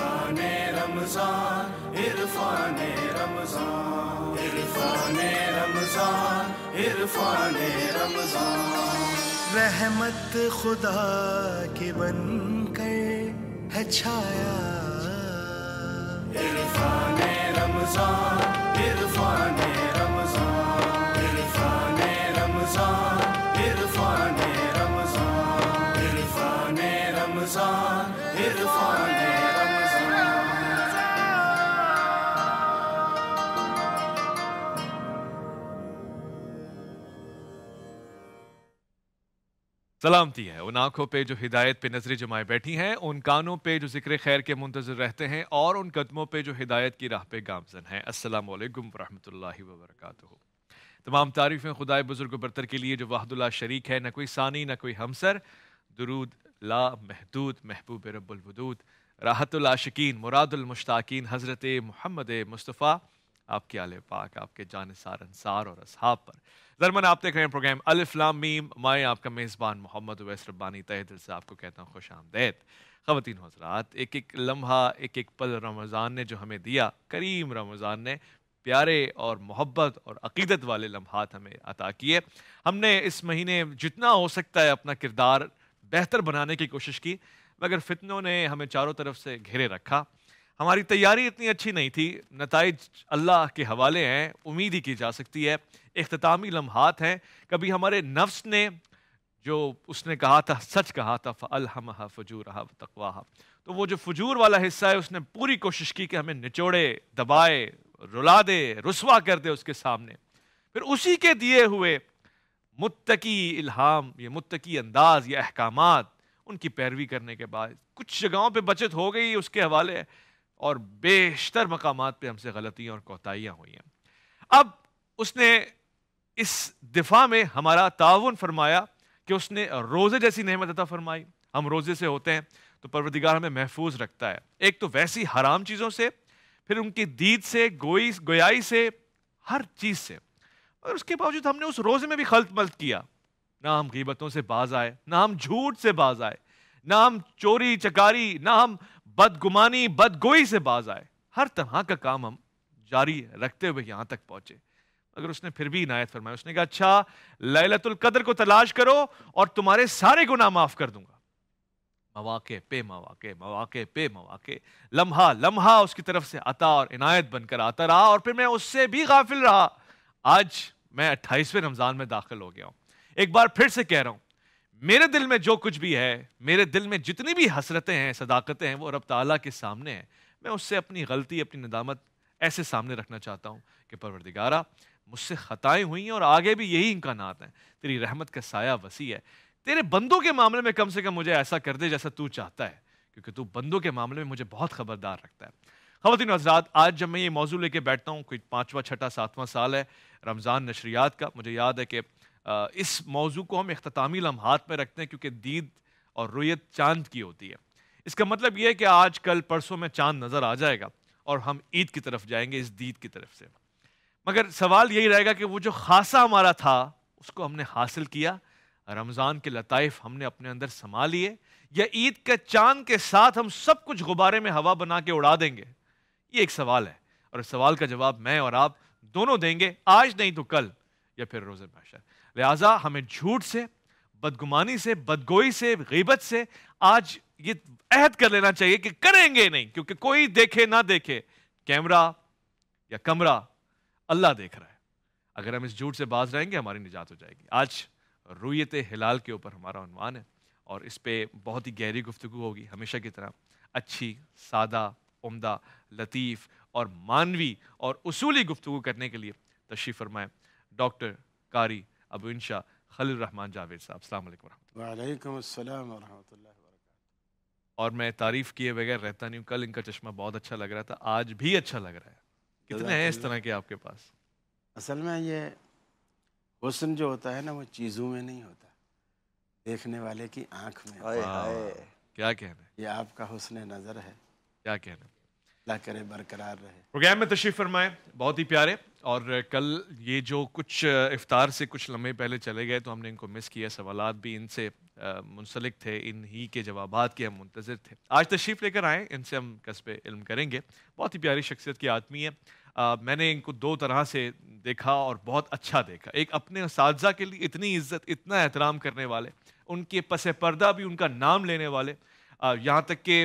इरफान रमजान इरफान रमजान इरफान रमजान इरफान रमजान रहमत खुदा के बन कर है छाया इरफान रमजान इरफान सलामती है उन आंखों पे जो हिदायत पे नजरें जमाए बैठी हैं उन कानों पे जो जिक्र खैर के मुंतजर रहते हैं और उन कदमों पे जो हिदायत की राह पे गामजन हैं अस्सलाम वालेकुम रहमतुल्लाहि व तमाम तारीफ़ें खुदाए बुजुर्ग बरतर के लिए जो वाहदुल्ला शरीक है न कोई सानी न कोई हमसर दरूद ला महदूद महबूब रबुलवदूद मुरादुल मुरादुलमुश्ताकीन हज़रत महमद मुस्तफ़ा आपके आल पाक आपके जानसार अनसार और असहाब पर जरमन आप देख रहे हैं प्रोग्राम अलिफ्लाम मीम मैं आपका मेज़बान मोहम्मद उवैस रब्बानी तह दिल से आपको कहता हूँ खुश आमदैद ख़वान हजरात एक एक लम्हा एक एक पल रमज़ान ने जो हमें दिया करीम रमज़ान ने प्यारे और मोहब्बत और अकीदत वाले लम्हात हमें अता किए हमने इस महीने जितना हो सकता है अपना किरदार बेहतर बनाने की कोशिश की मगर फितनों ने हमें चारों तरफ से घेरे रखा हमारी तैयारी इतनी अच्छी नहीं थी नतज अल्लाह के हवाले हैं उम्मीद ही की जा सकती है अख्तामी लम्हात हैं कभी हमारे नफ्स ने जो उसने कहा था सच कहा था हम फजूर तकवाहा तो वो जो फजूर वाला हिस्सा है उसने पूरी कोशिश की कि हमें निचोड़े दबाए रुला दे रसवा कर दे उसके सामने फिर उसी के दिए हुए मुत्तकी इल्हाम ये मुत्तकी अंदाज या अहकाम उनकी पैरवी करने के बाद कुछ जगहों पे बचत हो गई उसके हवाले है और बेशतर मकाम पर हमसे गलतियाँ और कोताहियाँ हुई हैं अब उसने इस दिफा में हमारा ताउन फरमाया कि उसने रोज़े जैसी नहमत अता फरमाई हम रोज़े से होते हैं तो परवरदिगार हमें महफूज रखता है एक तो वैसी हराम चीज़ों से फिर उनकी दीद से गोई गोयाई से हर चीज़ से और उसके बावजूद हमने उस रोज़े में भी खलत मलत किया ना हम गीबतों से बाज आए ना हम झूठ से बाज आए ना हम चोरी चकारी ना हम बदगुमानी बदगोई से बाज आए हर तरह का काम हम जारी रखते हुए यहां तक पहुंचे अगर उसने फिर भी इनायत फरमाया उसने कहा अच्छा लैलतुल कदर को तलाश करो और तुम्हारे सारे गुना माफ कर दूंगा मवाक़े पे मवाक़े मवाक़े पे मवाक़े लम्हा लम्हा उसकी तरफ से आता और इनायत बनकर आता रहा और फिर मैं उससे भी गाफिल रहा आज मैं अट्ठाईसवें रमज़ान में दाखिल हो गया हूं एक बार फिर से कह रहा हूं मेरे दिल में जो कुछ भी है मेरे दिल में जितनी भी हसरतें हैं सदाकतें हैं वो रब ताला के सामने हैं मैं उससे अपनी गलती अपनी नदामत ऐसे सामने रखना चाहता हूँ कि परवरदिगारा मुझसे खताएं हुई हैं और आगे भी यही इम्कान हैं तेरी रहमत का साया वसी है तेरे बंदों के मामले में कम से कम मुझे ऐसा कर दे जैसा तू चाहता है क्योंकि तू बंदों के मामले में मुझे बहुत खबरदार रखता है खवतिन हजरात आज जब मैं ये मौजू लेके बैठता हूँ कोई पाँचवा छठा सातवां साल है रमज़ान नशरियात का मुझे याद है कि इस मौजू को हम अख्तामी लम्हात में रखते हैं क्योंकि दीद और रोयत चांद की होती है इसका मतलब यह है कि आज कल परसों में चांद नज़र आ जाएगा और हम ईद की तरफ जाएंगे इस दीद की तरफ से मगर सवाल यही रहेगा कि वो जो खासा हमारा था उसको हमने हासिल किया रमज़ान के लताइफ हमने अपने अंदर समा लिए या ईद के चांद के साथ हम सब कुछ गुब्बारे में हवा बना के उड़ा देंगे ये एक सवाल है और इस सवाल का जवाब मैं और आप दोनों देंगे आज नहीं तो कल या फिर रोज़ माशा लिहाजा हमें झूठ से बदगुमानी से बदगोई से गीबत से आज ये अहद कर लेना चाहिए कि करेंगे नहीं क्योंकि कोई देखे ना देखे कैमरा या कमरा अल्लाह देख रहा है अगर हम इस झूठ से बाज रहेंगे हमारी निजात हो जाएगी आज रूयत हिलाल के ऊपर हमारा अनुमान है और इस पर बहुत ही गहरी गुफ्तु होगी हमेशा की तरह अच्छी सादा उमदा लतीफ़ और मानवी और असूली गुफ्तु करने के लिए तशरीफ़ फरमाए डॉक्टर कारी अब इनशा खलील रहमान जावेद साहब अलैक्म वरह और मैं तारीफ़ किए बगैर रहता नहीं हूँ कल इनका चश्मा बहुत अच्छा लग रहा था आज भी अच्छा लग रहा है कितने हैं इस तरह के आपके पास असल में ये हुसन जो होता है ना वो चीज़ों में नहीं होता देखने वाले की आँख में क्या कहना ये आपका हुसन नज़र है क्या कहना अल्लाह करे बरकरार रहे प्रोग्राम में तशरीफ़ फरमाए बहुत ही प्यारे और कल ये जो कुछ इफ्तार से कुछ लम्हे पहले चले गए तो हमने इनको मिस किया सवाल भी इनसे मुंसलिक थे इन ही के जवाब के हम मुंतज़र थे आज तशरीफ़ लेकर आए इनसे हम कस्ब इल्म करेंगे बहुत ही प्यारी शख्सियत की आदमी है आ, मैंने इनको दो तरह से देखा और बहुत अच्छा देखा एक अपने इस के लिए इतनी इज्जत इतना एहतराम करने वाले उनके पसपर्दा पर्दा भी उनका नाम लेने वाले यहाँ तक कि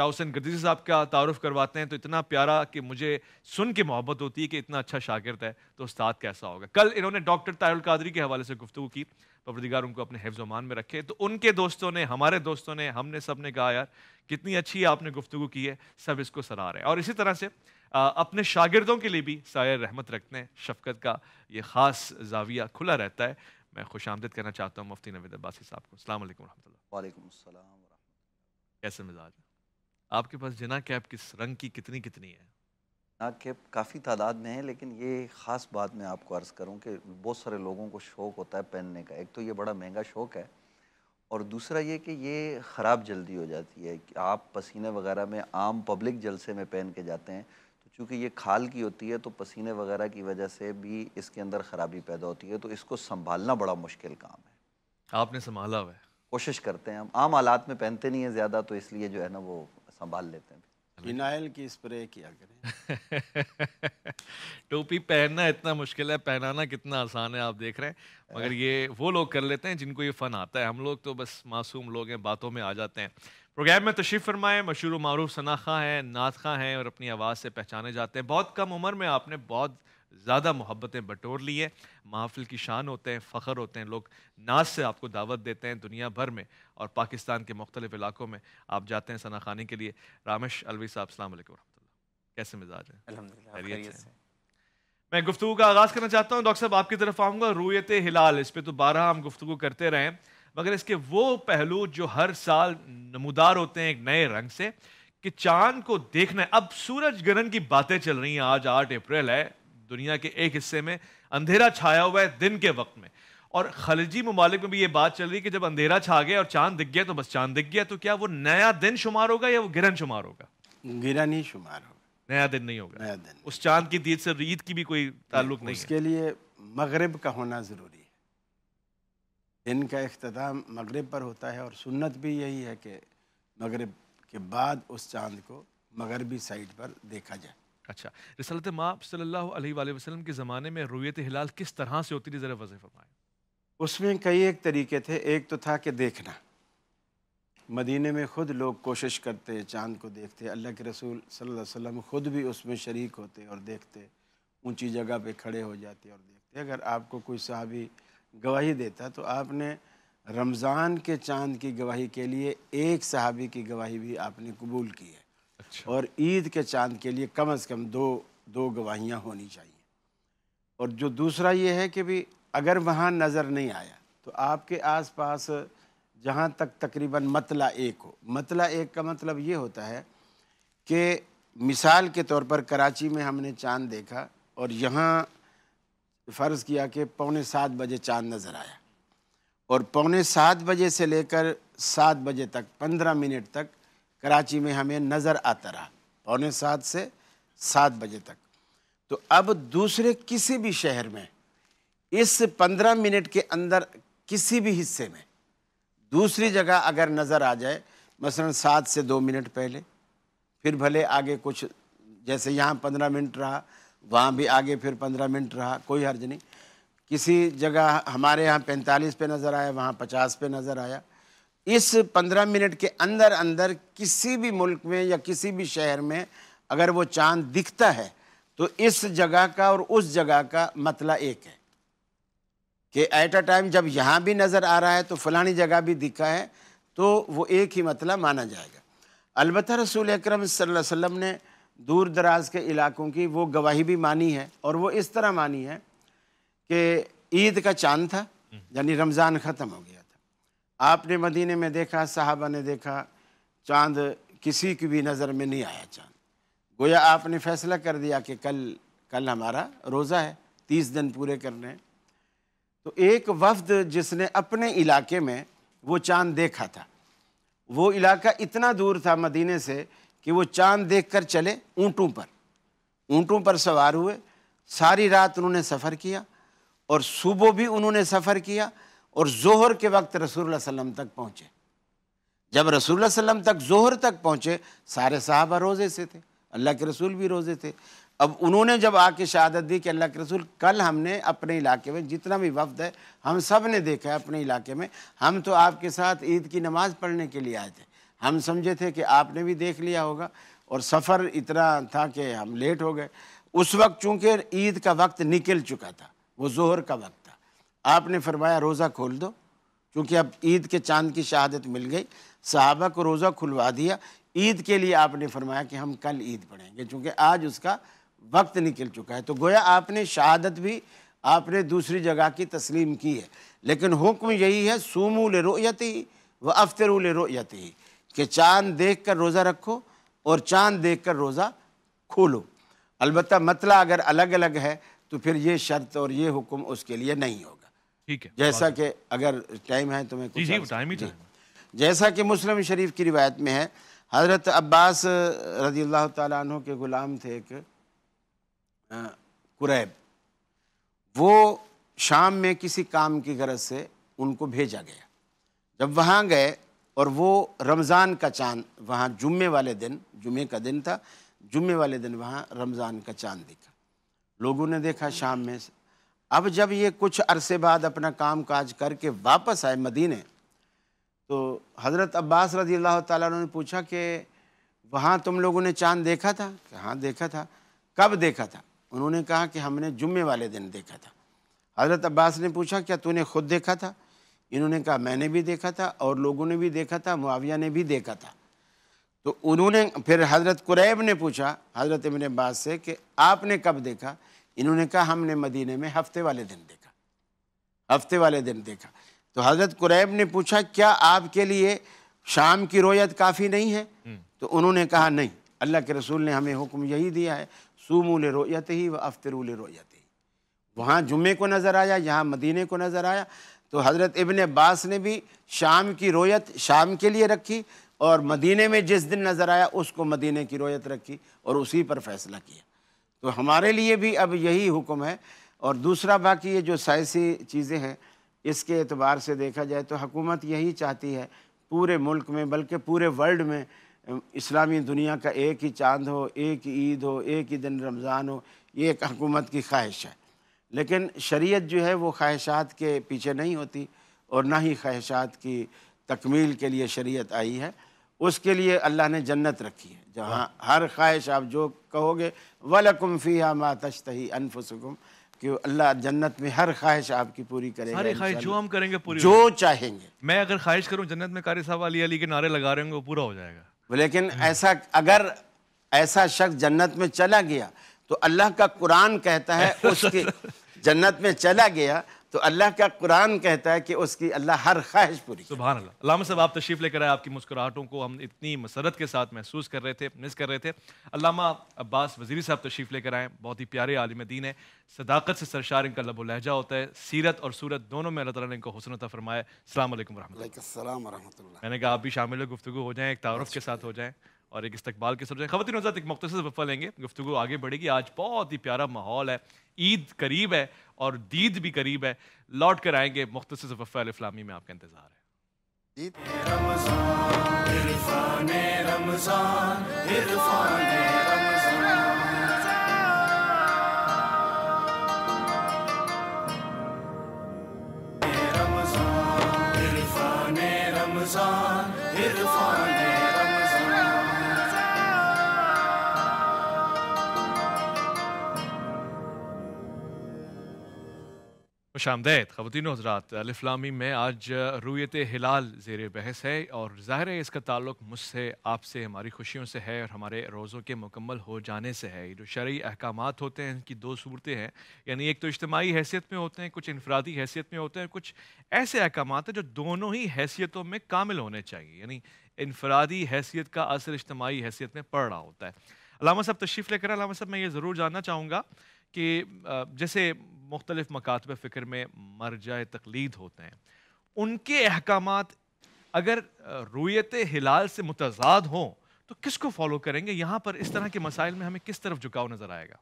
हुसैन गदीसी साहब का तारफ़ करवाते हैं तो इतना प्यारा कि मुझे सुन के मोहब्बत होती है कि इतना अच्छा शागिर्द है तो उस्ताद कैसा होगा कल इन्होंने डॉक्टर तायुल कादरी के हवाले से गुफ्तु की पवरदिगार उनको अपने मान में रखे तो उनके दोस्तों ने हमारे दोस्तों ने हमने सब ने कहा यार कितनी अच्छी आपने गुफ्तु की है सब इसको सराह रहे हैं और इसी तरह से आ, अपने शागिर्दों के लिए भी सायर रहमत रखते हैं शफकत का ये ख़ास जाविया खुला रहता है मैं खुश आमदद करना चाहता हूँ मुफ्ती नवीद अब्बासी साहब को अल्लाम वरहमल वालेकुम कैसे मिजाज आपके पास जना कैप किस रंग की कितनी कितनी है जना कैप काफ़ी तादाद में है लेकिन ये ख़ास बात मैं आपको अर्ज़ करूँ कि बहुत सारे लोगों को शौक़ होता है पहनने का एक तो ये बड़ा महंगा शौक़ है और दूसरा ये कि ये ख़राब जल्दी हो जाती है कि आप पसीने वगैरह में आम पब्लिक जलसे में पहन के जाते हैं तो चूँकि ये खाल की होती है तो पसीने वगैरह की वजह से भी इसके अंदर ख़राबी पैदा होती है तो इसको संभालना बड़ा मुश्किल काम है आपने संभाला हुआ है कोशिश करते हैं हम आम हालात में पहनते नहीं है ज़्यादा तो इसलिए जो है ना वो संभाल लेते हैं विनाइल की स्प्रे किया करें टोपी पहनना इतना मुश्किल है पहनाना कितना आसान है आप देख रहे हैं मगर ये वो लोग कर लेते हैं जिनको ये फ़न आता है हम लोग तो बस मासूम लोग हैं बातों में आ जाते हैं प्रोग्राम में तशरीफ़ फरमाए मशहूर मरूफ सना हैं नात खां हैं और अपनी आवाज़ से पहचाने जाते हैं बहुत कम उम्र में आपने बहुत ज़्यादा मोहब्बतें बटोर ली हैं महाफिल की शान होते हैं फ़ख्र होते हैं लोग नाज से आपको दावत देते हैं दुनिया भर में और पाकिस्तान के मुख्तलिफ इलाकों में आप जाते हैं सना खानी के लिए रामेश अलवी साहब अल्लाम कैसे मिजाज हैं मैं गुफ्तु का आगाज़ करना चाहता हूँ डॉक्टर साहब आपकी तरफ आऊँगा रूयत हिलाल इस पर तो बारह हम गुफ्तु करते रहें मगर इसके वो पहलू जो हर साल नमदार होते हैं एक नए रंग से कि चांद को देखना है अब सूरज ग्रहण की बातें चल रही हैं आज आठ अप्रैल है दुनिया के एक हिस्से में अंधेरा छाया हुआ है दिन के वक्त में और खलजी ममालिक में भी ये बात चल रही है कि जब अंधेरा छा गया और चांद दिख गया तो बस चांद दिख गया तो क्या वो नया दिन शुमार होगा या वो गिरन शुमार होगा गिरन ही शुमार होगा नया दिन नहीं होगा नया दिन उस चांद की दीद से ईद की भी कोई ताल्लुक नहीं उसके लिए मगरब का होना ज़रूरी है दिन का अख्ताम मगरब पर होता है और सुन्नत भी यही है कि मगरब के बाद उस चांद को मगरबी साइड पर देखा जाए अच्छा रसलत माप सल्लल्लाहु अलैहि वसल्लम के ज़माने में रोयत हिलाल किस तरह से होती थी ज़रा वज़ फरमाएँ उसमें कई एक तरीके थे एक तो था कि देखना मदीने में ख़ुद लोग कोशिश करते चांद को देखते अल्लाह के रसूल सल्लल्लाहु अलैहि वसल्लम ख़ुद भी उसमें शरीक होते और देखते ऊंची जगह पे खड़े हो जाते और देखते अगर आपको कोई साहबी गवाही देता तो आपने रमज़ान के चांद की गवाही के लिए एक सहाबी की गवाही भी आपने कबूल की है अच्छा। और ईद के चांद के लिए कम से कम दो दो गवाहियाँ होनी चाहिए और जो दूसरा ये है कि भी अगर वहाँ नज़र नहीं आया तो आपके आसपास जहाँ तक तकरीबन मतला एक हो मतला एक का मतलब ये होता है कि मिसाल के तौर पर कराची में हमने चांद देखा और यहाँ फ़र्ज़ किया कि पौने सात बजे चांद नज़र आया और पौने सात बजे से लेकर सात बजे तक पंद्रह मिनट तक कराची में हमें नज़र आता रहा पौने सात से सात बजे तक तो अब दूसरे किसी भी शहर में इस पंद्रह मिनट के अंदर किसी भी हिस्से में दूसरी जगह अगर नज़र आ जाए मसलन सात से दो मिनट पहले फिर भले आगे कुछ जैसे यहाँ पंद्रह मिनट रहा वहाँ भी आगे फिर पंद्रह मिनट रहा कोई हर्ज नहीं किसी जगह हमारे यहाँ पैंतालीस पे नज़र आया वहाँ पचास पे नज़र आया इस पंद्रह मिनट के अंदर अंदर किसी भी मुल्क में या किसी भी शहर में अगर वो चांद दिखता है तो इस जगह का और उस जगह का मतला एक है कि एट अ टाइम जब यहाँ भी नज़र आ रहा है तो फलानी जगह भी दिखा है तो वो एक ही मतला माना जाएगा अलबत् रसूल अक्रम सम ने दूर दराज के इलाकों की वो गवाही भी मानी है और वो इस तरह मानी है कि ईद का चांद था यानी रमज़ान ख़त्म हो गया आपने मदीने में देखा साहबा ने देखा चांद किसी की भी नज़र में नहीं आया चांद गोया आपने फैसला कर दिया कि कल कल हमारा रोज़ा है तीस दिन पूरे करने हैं तो एक वफद जिसने अपने इलाके में वो चांद देखा था वो इलाका इतना दूर था मदीने से कि वो चांद देखकर चले ऊँटों पर ऊँटों पर सवार हुए सारी रात उन्होंने सफ़र किया और सुबह भी उन्होंने सफ़र किया और जोहर के वक्त रसूल वसम तक पहुँचे जब रसूल सल्लम तक जोहर तक पहुँचे सारे साहबा रोज़े से थे अल्लाह के रसूल भी रोज़े थे अब उन्होंने जब आके शहादत दी कि अल्लाह के रसूल कल हमने अपने इलाके में जितना भी वफद है हम सब ने देखा है अपने इलाके में हम तो आपके साथ ईद की नमाज़ पढ़ने के लिए आए थे हम समझे थे कि आपने भी देख लिया होगा और सफ़र इतना था कि हम लेट हो गए उस वक्त चूँकि ईद का वक्त निकल चुका था वो जोहर का वक्त आपने फरमाया रोज़ा खोल दो क्योंकि अब ईद के चांद की शहादत मिल गई साहबा को रोज़ा खुलवा दिया ईद के लिए आपने फरमाया कि हम कल ईद पढ़ेंगे क्योंकि आज उसका वक्त निकल चुका है तो गोया आपने शहादत भी आपने दूसरी जगह की तस्लीम की है लेकिन हुक्म यही है ले रोयत ही व अफ्तरूल रोयत ही कि चांद देख कर रोज़ा रखो और चांद देख कर रोज़ा खोलो अलबत् मतला अगर अलग अलग है तो फिर ये शर्त और ये हुक्म उसके लिए नहीं होगा ठीक है जैसा कि अगर टाइम है तो मैं कुछ जी टाइम ही टाइम तो जैसा कि मुस्लिम शरीफ की रिवायत में है हज़रत अब्बास रजी अल्लाह तु के ग़ुलाम थे एक कुरैब वो शाम में किसी काम की गरज से उनको भेजा गया जब वहाँ गए और वो रमज़ान का चांद वहाँ जुम्मे वाले दिन जुम्मे का दिन था जुम्मे वाले दिन वहाँ रमज़ान का चांद दिखा लोगों ने देखा शाम में अब जब ये कुछ अरसे बाद अपना काम काज करके वापस आए मदीने तो हज़रत अब्बास रजी अल्लाह तु ने पूछा कि वहाँ तुम लोगों ने चाँद देखा था हाँ देखा था कब देखा था उन्होंने कहा कि हमने जुम्मे वाले दिन देखा था हज़रत अब्बास ने पूछा क्या तूने खुद देखा था इन्होंने कहा मैंने भी देखा था और लोगों ने भी देखा था मुआविया ने भी देखा था तो उन्होंने फिर हज़रत कुरैब ने पूछा हज़रत इबन अब्बास से कि आपने कब देखा इन्होंने कहा हमने मदीने में हफ्ते वाले दिन देखा हफ्ते वाले दिन देखा तो हज़रत कुरैब ने पूछा क्या आपके लिए शाम की रोयत काफ़ी नहीं है हम्म। तो उन्होंने कहा नहीं अल्लाह के रसूल ने हमें हुक्म यही दिया है सूमूल रोयत ही व अफ्तरूल रोयत ही वहाँ जुम्मे को नज़र आया यहाँ मदीने को नज़र आया तो हज़रत इबन अब्बास ने भी शाम की रोयत शाम के लिए रखी और मदीने में जिस दिन नज़र आया उसको मदीने की रोयत रखी और उसी पर फैसला किया तो हमारे लिए भी अब यही हुक्म है और दूसरा बाकी ये जो साइसी चीज़ें हैं इसके एतबार से देखा जाए तो हकूमत यही चाहती है पूरे मुल्क में बल्कि पूरे वर्ल्ड में इस्लामी दुनिया का एक ही चांद हो एक ही ईद हो एक ही दिन रमज़ान हो ये एक हकूमत की ख्वाहिश है लेकिन शरीयत जो है वो ख्वाहिशात के पीछे नहीं होती और ना ही ख्वाहिशात की तकमील के लिए शरीयत आई है उसके लिए अल्लाह ने जन्नत रखी है जहाँ हर ख्वाहिश आप जो कहोगे वलकुम मा तश्तही अनफुसकुम कि अल्लाह जन्नत में हर ख्वाहिश आपकी पूरी करेगा सारी ख्वाहिश जो हम करेंगे पूरी जो चाहेंगे मैं अगर ख्वाहिश करूँ जन्नत में कारी साहब अली अली के नारे लगा रहे होंगे वो पूरा हो जाएगा लेकिन ऐसा अगर ऐसा शख्स जन्नत में चला गया तो अल्लाह का कुरान कहता है उसके जन्नत में चला गया तो अल्लाह का कुरान कहता है कि उसकी अल्लाह हर ख्वाहिश पूरी सुबह अल्लाह साहब आप तशरीफ़ लेकर आए आपकी मुस्कुराहटों को हम इतनी मसरत के साथ महसूस कर रहे थे मिस कर रहे थे अल्लामा अब्बास वजीरी साहब तशरीफ़ लेकर आए बहुत ही प्यारे आलिम दीन है सदाकत से सरशार इनका लबो लहजा होता है सीरत और सूरत दोनों में अल्लाह तक हसनता फरमाया अल्लाम वरहमल मैंने कहा आप भी शामिल गुफ्तु हो जाएँ एक तारफ़ के साथ हो जाएँ और एक इस्तकबाल के सबसे खबर नजर एक मख्तस वफ़ा लेंगे गुफ्तु आगे बढ़ेगी आज बहुत ही प्यारा माहौल है ईद करीब है और दीद भी करीब है लौट कर आएंगे मुख्तर वफ़ा इस्लामी में आपका इंतज़ार है रमजान खुशामदैद खवतिन हजरात अलफ़लामी में आज रूयत हिलाल जेर बहस है और ज़ाहिर है इसका ताल्लुक मुझसे आपसे हमारी खुशियों से है और हमारे रोज़ों के मुकम्मल हो जाने से है जो शर्य अहकाम होते हैं इनकी दो सूरतें हैं यानी एक तो इज्तमाही हैसियत में होते हैं कुछ इनफरादी हैसियत में होते हैं कुछ ऐसे अहकाम हैं जो दोनों ही हैसियतों में कामिल होने चाहिए यानी इनफरादी हैसियत का असर इज्तमाही हैसियत में पड़ रहा होता है अलामा साहब तशरीफ़ लेकर अलामा साहब मैं ये ज़रूर जानना चाहूँगा कि जैसे मुख्तलिफ मकातब फ़िक्र में मरजा तकलीद होते हैं उनके अहकाम अगर रोयत हिलाल से मुतजाद हों तो किसको फॉलो करेंगे यहाँ पर इस तरह के मसाइल में हमें किस तरफ झुकाव नज़र आएगा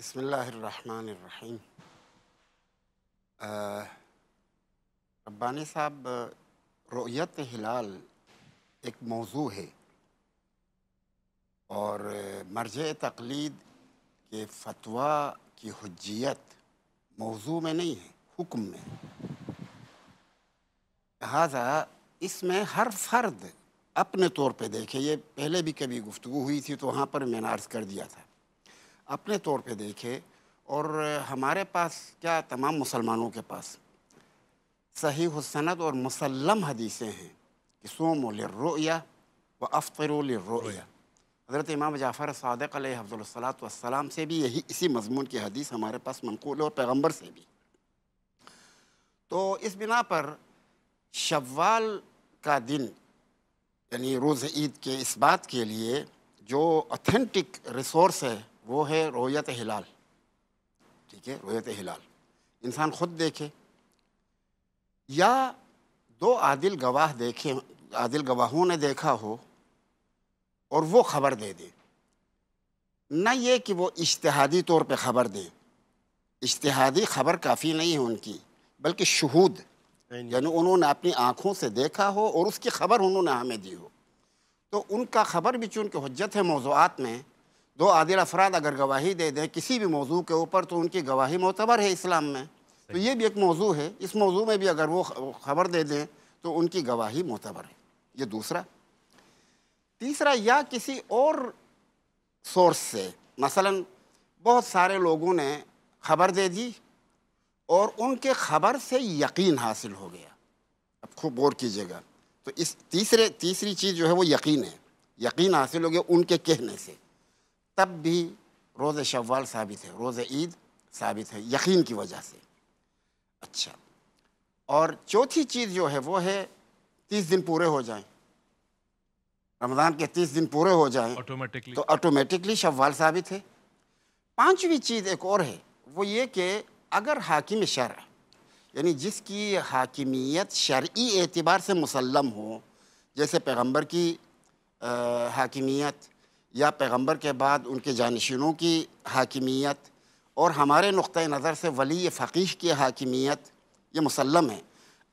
बसमीम रब्बानी साहब रोयत हिलाल एक मौजू है और मरज तकलीद कि फतवा की हजियत मौजू में नहीं है हुक्म में लिहाजा इसमें हर फर्द अपने तौर पे देखे ये पहले भी कभी गुफ्तु हुई थी तो वहाँ पर मैंने अर्ज़ कर दिया था अपने तौर पे देखे और हमारे पास क्या तमाम मुसलमानों के पास सही हुसनत और मुसलम हदीसें हैं कि सोमोल रोया व या हज़रत इमाम जाफ़र सदक हफ़लाम से भी यही इसी मजमून की हदीस हमारे पास मनकूल और पैगम्बर से भी तो इस बिना पर शवाल का दिन यानी रोज़ ईद के इस बात के लिए जो अथेंटिक रिसोर्स है वो है रोयत हिलाल ठीक है रोयत हिलाल इंसान ख़ुद देखे या दो आदिल गवाह देखे आदिल गवाहों ने देखा हो और वो ख़बर दे दे न ये कि वो इश्तहादी तौर पे ख़बर दे इश्तहादी ख़बर काफ़ी नहीं है उनकी बल्कि शहूद यानी उन्होंने अपनी आँखों से देखा हो और उसकी ख़बर उन्होंने हमें दी हो तो उनका ख़बर भी चूँकि हजत है मौजूद में दो आदिल अफराद अगर गवाही दे दें किसी भी मौजू के ऊपर तो उनकी गवाही मोतबर है इस्लाम में तो ये भी एक मौजू है इस मौजू में भी अगर वो ख़बर दे दें तो उनकी गवाही मोतबर है ये दूसरा तीसरा या किसी और सोर्स से मसलन बहुत सारे लोगों ने खबर दे दी और उनके खबर से यकीन हासिल हो गया अब खूब गौर कीजिएगा तो इस तीसरे तीसरी चीज़ जो है वो यकीन है यकीन हासिल हो गया उनके कहने से तब भी रोज़ शव्वाल साबित है रोज़ ईद साबित है यकीन की वजह से अच्छा और चौथी चीज़ जो है वो है तीस दिन पूरे हो जाएं रमज़ान के तीस दिन पूरे हो जाए ऑटोमेटिकली तो ऑटोमेटिकली शवाल साबित है पांचवी चीज़ एक और है वो ये कि अगर हाकिम शर यानी जिसकी हाकिमियत शर्ई एतबार से मुसलम हो जैसे पैगंबर की आ, हाकिमियत या पैगंबर के बाद उनके जानशीनों की हाकिमियत और हमारे नुक़ नज़र से वली फ़कीह की हाकिमियत ये मुसलम है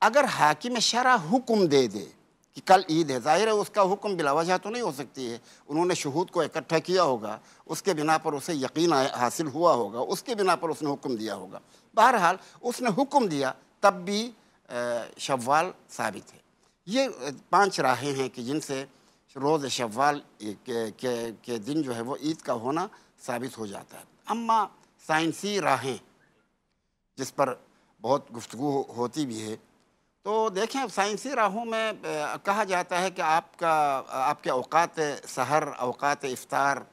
अगर हाकिम शरा हुक्म दे दे कि कल ईद है जाहिर है उसका हुक्म बिलावजह तो नहीं हो सकती है उन्होंने शहूद को इकट्ठा किया होगा उसके बिना पर उसे यकीन हासिल हुआ होगा उसके बिना पर उसने हुक्म दिया होगा बहरहाल उसने हुक्म दिया तब भी शवाल साबित है ये पांच राहें हैं कि जिनसे रोज़ शवाल के, के, के दिन जो है वो ईद का होना साबित हो जाता है अम्मा साइंसी राहें जिस पर बहुत गुफ्तु होती भी है तो देखें साइंसी राहों में कहा जाता है कि आपका आपके अवकात सहर अवकात इफ्तार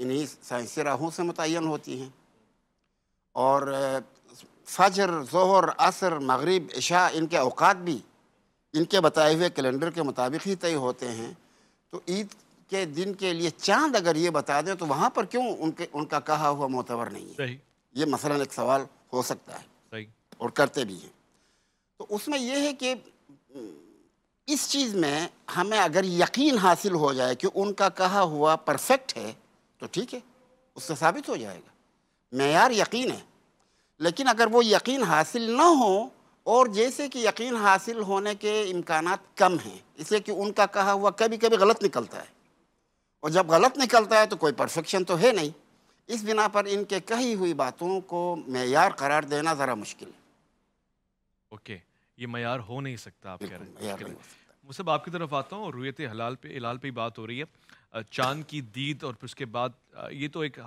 इन्हीं साइंसी राहों से मुतन होती हैं और फजर जहर असर मगरब इशा इनके अवकात भी इनके बताए हुए कैलेंडर के मुताबिक ही तय होते हैं तो ईद के दिन के लिए चांद अगर ये बता दें तो वहाँ पर क्यों उनके उनका कहा हुआ मोतवर नहीं है ये मसला एक सवाल हो सकता है और करते भी हैं तो उसमें यह है कि इस चीज़ में हमें अगर यकीन हासिल हो जाए कि उनका कहा हुआ परफेक्ट है तो ठीक है उससे साबित हो जाएगा मैार यकीन है लेकिन अगर वो यकीन हासिल ना हो और जैसे कि यकीन हासिल होने के इम्कान कम हैं इसलिए कि उनका कहा हुआ कभी कभी गलत निकलता है और जब गलत निकलता है तो कोई परफेक्शन तो है नहीं इस बिना पर इनके कही हुई बातों को मैार करार देना ज़रा मुश्किल है ओके okay. ये मैार हो नहीं सकता आप कह रहे हैं मुसब आपकी तरफ आता हूँ रुयत हलाल पे हलाल पे ही बात हो रही है चांद की दीद और फिर उसके बाद ये तो एक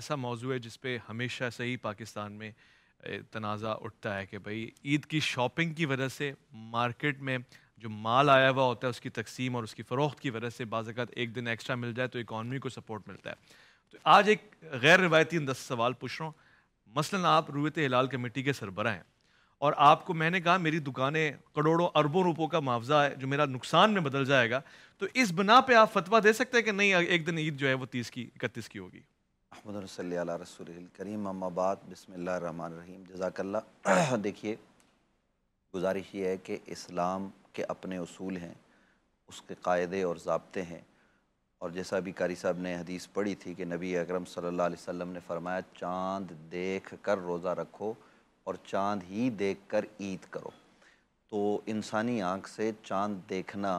ऐसा मौजू है जिस हमेशा से ही पाकिस्तान में तनाज़ा उठता है कि भाई ईद की शॉपिंग की वजह से मार्केट में जो माल आया हुआ होता है उसकी तकसीम और उसकी फ़रोख्त की वजह से बाज़ात एक दिन एक्स्ट्रा मिल जाए तो इकानमी को सपोर्ट मिलता है तो आज एक गैर रवायती अंदाज सवाल पूछ रहा हूँ मसला आप रुयत हिलाल कमेटी के सरबरा हैं और आपको मैंने कहा मेरी दुकानें करोड़ों अरबों रुपयों का मुआवजा है जो मेरा नुकसान में बदल जाएगा तो इस बना पे आप फतवा दे सकते हैं कि नहीं एक दिन ईद जो है वो तीस की इकतीस की होगी अहमद रसूल करीम अम्माबाद रहीम जजाकल्ला देखिए गुजारिश ये है कि इस्लाम के अपने असूल हैं उसके कायदे और जबते हैं और जैसा अभी कारी साहब ने हदीस पढ़ी थी कि नबी अकरम सल्लल्लाहु अलैहि वसल्लम ने फरमाया चांद देख कर रोज़ा रखो और चांद ही देख कर ईद करो तो इंसानी आँख से चांद देखना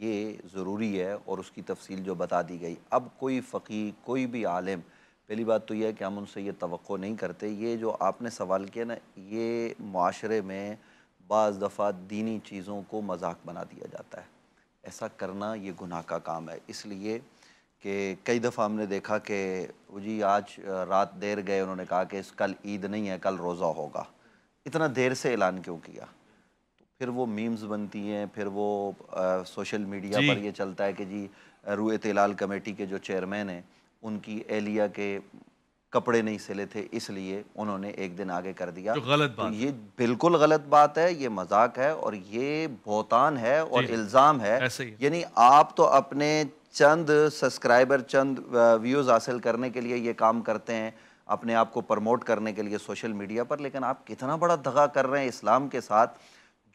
ये ज़रूरी है और उसकी तफसील जो बता दी गई अब कोई फ़कीर कोई भी आलिम पहली बात तो यह है कि हम उनसे ये तो नहीं करते ये जो आपने सवाल किया ना ये माशरे में बज़ दफ़ा दीनी चीज़ों को मजाक बना दिया जाता है ऐसा करना ये गुनाह का काम है इसलिए कि कई दफ़ा हमने देखा कि जी आज रात देर गए उन्होंने कहा कि इस कल ईद नहीं है कल रोज़ा होगा इतना देर से ऐलान क्यों किया तो फिर वो मीम्स बनती हैं फिर वो आ, सोशल मीडिया पर ये चलता है कि जी रूए तिलाल कमेटी के जो चेयरमैन हैं उनकी एलिया के कपड़े नहीं सिले थे इसलिए उन्होंने एक दिन आगे कर दिया जो गलत तो बात तो ये बिल्कुल गलत बात है ये मजाक है और ये बोतान है और इल्ज़ाम है यानी आप तो अपने चंद सब्सक्राइबर चंद व्यूज़ हासिल करने के लिए ये काम करते हैं अपने आप को प्रमोट करने के लिए सोशल मीडिया पर लेकिन आप कितना बड़ा धगा कर रहे हैं इस्लाम के साथ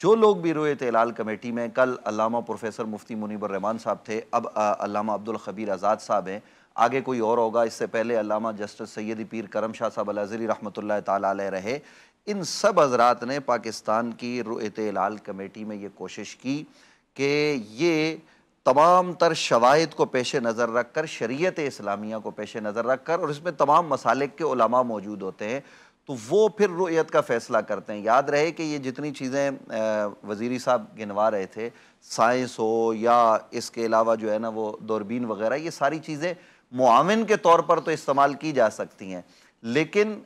जो लोग भी रोए लाल कमेटी में कल अलामा प्रोफेसर मुफ्ती मुनीबर रहमान साहब थे अब अलामा अब्दुल खबीर आज़ाद साहब हैं आगे कोई और होगा इससे पहले अलामा जस्टिस सैयद पीर करम शाह साहब अलाजरी रहमत ताल रहे इन सब हजरात ने पाकिस्तान की रोए लाल कमेटी में ये कोशिश की कि ये तमाम तर शवाहद को पेश नज़र रख कर शरीत इस्लामिया को पेश नज़र रख कर और इसमें तमाम मसालिक के उलमा मौजूद होते हैं तो वो फिर रुयत का फ़ैसला करते हैं याद रहे कि ये जितनी चीज़ें वजीरी साहब गिनवा रहे थे साइंस हो या इसके अलावा जो है ना वो दूरबीन वगैरह ये सारी चीज़ें मुआवन के तौर पर तो इस्तेमाल की जा सकती हैं लेकिन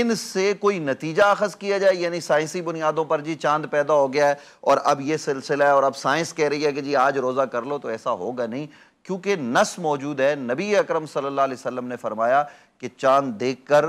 इनसे कोई नतीजा अखज किया जाए यानी साइंसी बुनियादों पर जी चांद पैदा हो गया है और अब ये सिलसिला है और अब साइंस कह रही है कि जी आज रोज़ा कर लो तो ऐसा होगा नहीं क्योंकि नस मौजूद है नबी अकरम सल्लल्लाहु अलैहि ने फरमाया कि चांद देखकर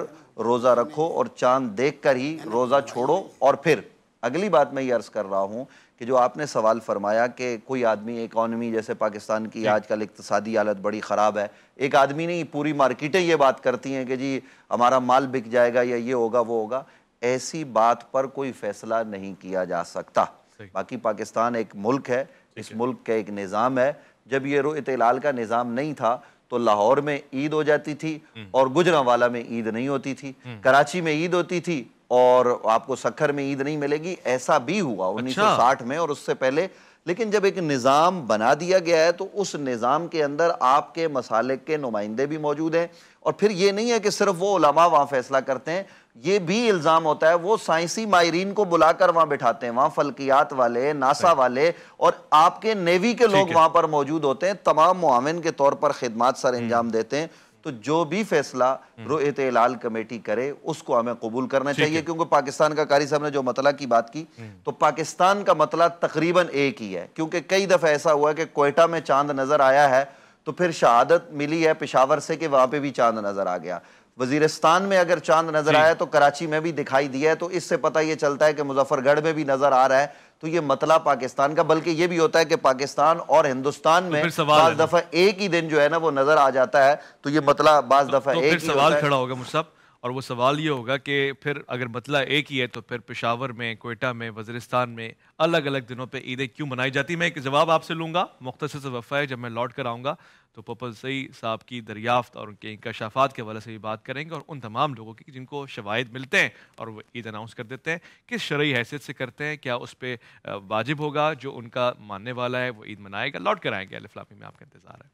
रोज़ा रखो और चांद देखकर ही रोज़ा छोड़ो और फिर अगली बात मैं ये अर्ज़ कर रहा हूँ कि जो आपने सवाल फरमाया कि कोई आदमी इकॉनमी जैसे पाकिस्तान की आजकल इकतसादी हालत बड़ी ख़राब है एक आदमी नहीं पूरी मार्केटें ये बात करती हैं कि जी हमारा माल बिक जाएगा या ये होगा वो होगा ऐसी बात पर कोई फैसला नहीं किया जा सकता बाकी पाकिस्तान एक मुल्क है इस मुल्क का एक निज़ाम है जब ये रो लाल का निज़ाम नहीं था तो लाहौर में ईद हो जाती थी हम्म। और गुजरावाला में ईद नहीं होती थी हम्म। कराची में ईद होती थी और आपको सखर में ईद नहीं मिलेगी ऐसा भी हुआ अच्छा। उन्नीस अच्छा। में और उससे पहले लेकिन जब एक निज़ाम बना दिया गया है तो उस निज़ाम के अंदर आपके मसाले के नुमाइंदे भी मौजूद हैं और फिर ये नहीं है कि सिर्फ वो उलमा वहाँ फैसला करते हैं ये भी इल्ज़ाम होता है वो साइंसी माहरीन को बुलाकर वहाँ बिठाते हैं वहाँ फलकियात वाले नासा वाले और आपके नेवी के लोग वहाँ पर मौजूद होते हैं तमाम मुआवन के तौर पर खदमात सर हम्म। अंजाम देते हैं तो जो भी फैसला हम्म। रोहित लाल कमेटी करे उसको हमें कबूल करना चाहिए क्योंकि पाकिस्तान का कारी साहब ने जो मतला की बात की हम्म। तो पाकिस्तान का मतला तकरीबन एक ही है क्योंकि कई दफ़ा ऐसा हुआ कि कोयटा में चांद नज़र आया है तो फिर शहादत मिली है पिशावर से कि वहां पर भी चांद नज़र आ गया वजीरस्तान में अगर चांद नजर आया तो कराची में भी दिखाई दिया है तो इससे पता यह चलता है कि मुजफ्फरगढ़ में भी नजर आ रहा है तो ये मतला पाकिस्तान का बल्कि ये भी होता है कि पाकिस्तान और हिंदुस्तान तो में बाज दफा एक ही दिन जो है ना वो नजर आ जाता है तो ये मतला बाज तो दफा तो एक सवाल खड़ा होगा मुझसे और वो सवाल ये होगा कि फिर अगर मतला एक ही है तो फिर पेशावर में कोयटा में वजरिस्तान में अलग अलग दिनों पर ईदें क्यों मनाई जाती मैं एक जवाब आपसे लूँगा मुख्तर से वफ़ा है जब मैं लौट कर आऊँगा तो पपल सई साहब की दरियाफ्त और उनके इंकशाफात के हवाले से भी बात करेंगे और उन तमाम लोगों की जिनको शवायद मिलते हैं और वो ईद अनाउंस कर देते हैं किस शर्य हैसियत से करते हैं क्या उस पर वाजिब होगा जो उनका मानने वाला है वो ईद मनाएगा लौट कर आएंगे अलिफ्लामी में आपका इंतज़ार है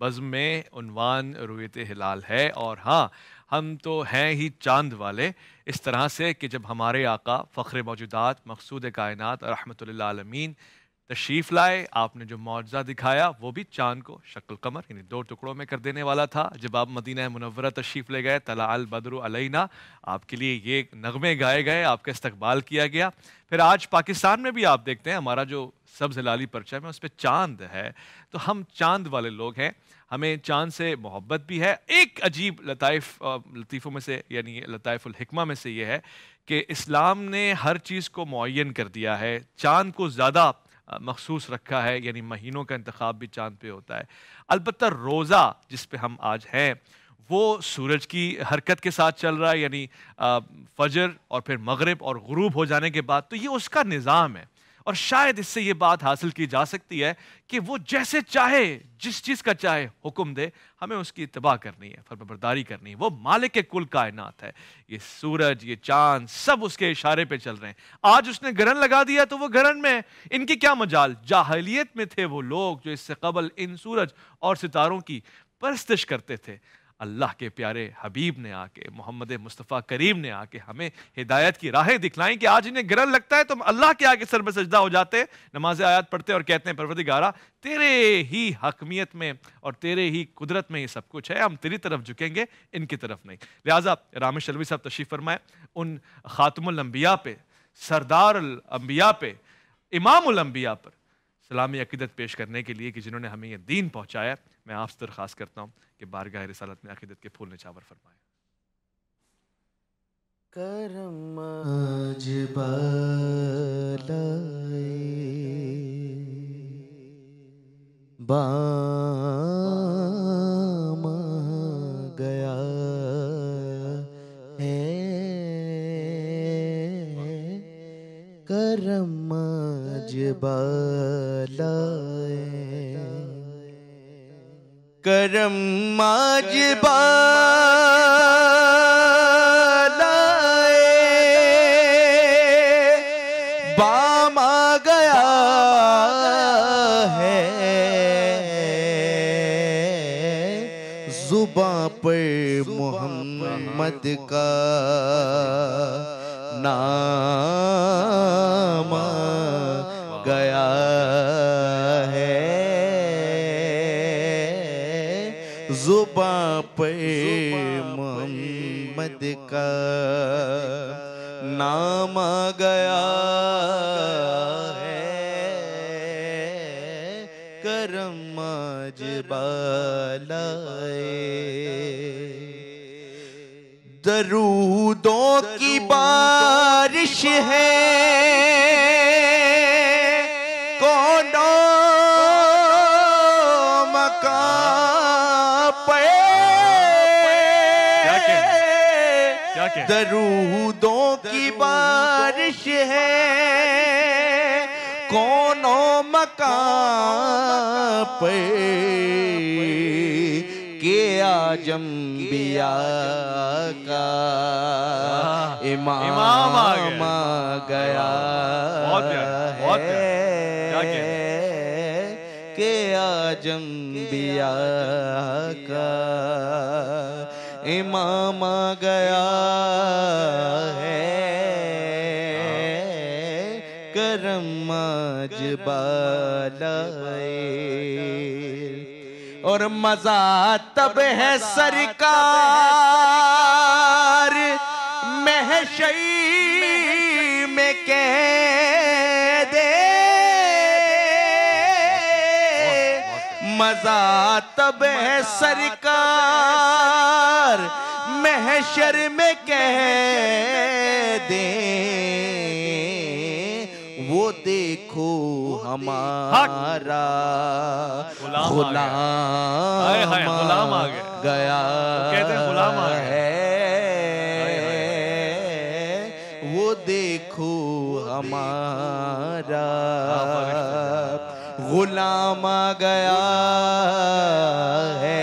बज़म में उनवान रोयत हिलाल है और हाँ हम तो हैं ही चांद वाले इस तरह से कि जब हमारे आका फ़ख्र मौजूदात मकसूद कायनत रहमत आलमीन तशरीफ़ लाए आपने जो मुआवजा दिखाया वो भी चांद को शक्ल कमर यानी दो टुकड़ों में कर देने वाला था जब आप मदीना मनवरा तशरीफ़ ले गए तला अल बदर अलैना आपके लिए ये नगमे गाए गए आपका इस्तकबाल किया गया फिर आज पाकिस्तान में भी आप देखते हैं हमारा जो सब्ज लाली परचम है उस पर चांद है तो हम चांद वाले लोग हैं हमें चांद से मोहब्बत भी है एक अजीब लताइफ लतीफ़ों में से यानी हिकमा में से ये है कि इस्लाम ने हर चीज़ को मुन कर दिया है चांद को ज़्यादा मखसूस रखा है यानी महीनों का इंतखब भी चांद पे होता है अलबत् रोज़ा जिस पे हम आज हैं वो सूरज की हरकत के साथ चल रहा है यानी फजर और फिर मगरब और गरूब हो जाने के बाद तो ये उसका निज़ाम है और शायद इससे ये बात हासिल की जा सकती है कि वो जैसे चाहे जिस चीज़ का चाहे हुक्म दे हमें उसकी इतबा करनी है फर्मबरदारी करनी है वो मालिक के कुल कायनात है ये सूरज ये चांद सब उसके इशारे पे चल रहे हैं आज उसने ग्रहण लगा दिया तो वो ग्रहण में इनकी क्या मजाल जाहलीत में थे वो लोग जो इससे कबल इन सूरज और सितारों की परस्तिश करते थे अल्लाह के प्यारे हबीब ने आके मोहम्मद मुस्तफ़ा करीम ने आके हमें हिदायत की राहें दिखलाई कि आज इन्हें ग्रहण लगता है तो हम अल्लाह के आगे सर में सजदा हो जाते नमाज आयात पढ़ते और कहते हैं गारा तेरे ही हकमियत में और तेरे ही कुदरत में ये सब कुछ है हम तेरी तरफ झुकेंगे इनकी तरफ नहीं लिहाजा रामेश अलवी साहब तशीफ़ फरमाए उन खातमुलंबिया पे सरदार अम्बिया पे इमाम पर सलामी अकीदत पेश करने के लिए कि जिन्होंने हमें यह दीन पहुँचाया मैं आपसे दरख्वास्त करता हूँ कि बारगाह रसालत में अकीदत के फूल निचावर फरमाएँ करम आज बलाए करम माज बलाए बाम आ गया है जुबा पर मोहम्मद का नाम पे मोहम्मद का नाम गया है दरूदों की बारिश है दरूदों की बारिश है कोनों मकान पे के आजम बिया का इमाम आ गया, गया बहुत बहुत के आजम बिया का इमाम आ गया बलाए और मजा तब है सरकार महशई में कह दे मजा तब है सरकार महशर में कह दे देखो हमारा गुलाम गया कहते हैं गुलाम आ गया है वो देखो हमारा गुलाम गया है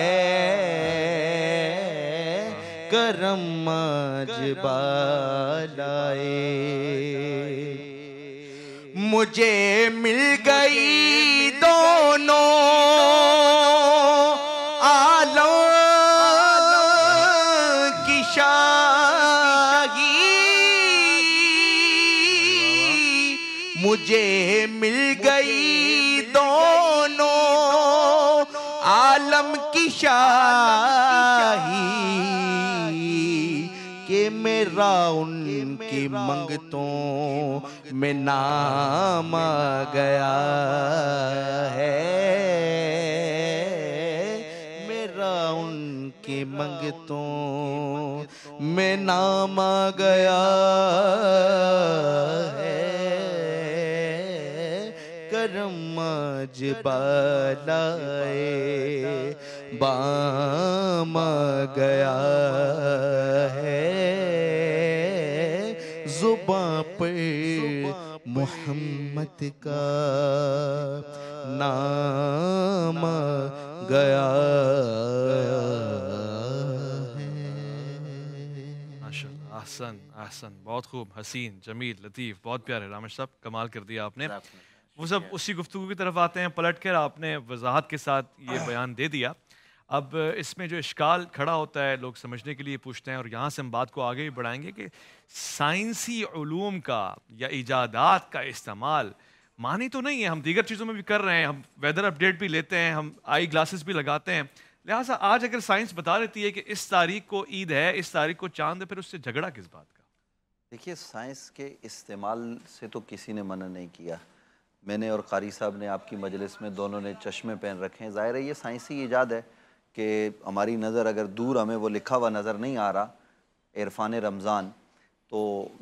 करम मजबा मुझे मिल गई मेरा उनकी मंगतों में नाम आ गया है मेरा उनकी मंगतों में नाम आ गया है करम आज बालाए गया है सुबा मोहम्मद का नाम गया आसन आसन बहुत खूब हसीन जमील लतीफ़ बहुत प्यारे रामेश साहब कमाल कर दिया आपने वो सब उसी गुफ्तु की तरफ आते हैं पलट कर आपने वजाहत के साथ ये बयान दे दिया अब इसमें जो इश्काल खड़ा होता है लोग समझने के लिए पूछते हैं और यहाँ से हम बात को आगे भी बढ़ाएंगे कि साइंसी ूम का या ईजादात का इस्तेमाल मानी तो नहीं है हम दीगर चीज़ों में भी कर रहे हैं हम वेदर अपडेट भी लेते हैं हम आई ग्लासेस भी लगाते हैं लिहाजा आज अगर साइंस बता देती है कि इस तारीख को ईद है इस तारीख को चांद है फिर उससे झगड़ा किस बात का देखिए साइंस के इस्तेमाल से तो किसी ने मना नहीं किया मैंने और कारी साहब ने आपकी मजलिस में दोनों ने चश्मे पहन रखे हैं ज़ाहिर है ये साइंसी ईजाद है कि हमारी नज़र अगर दूर हमें वो लिखा हुआ नज़र नहीं आ रहा इरफान रमज़ान तो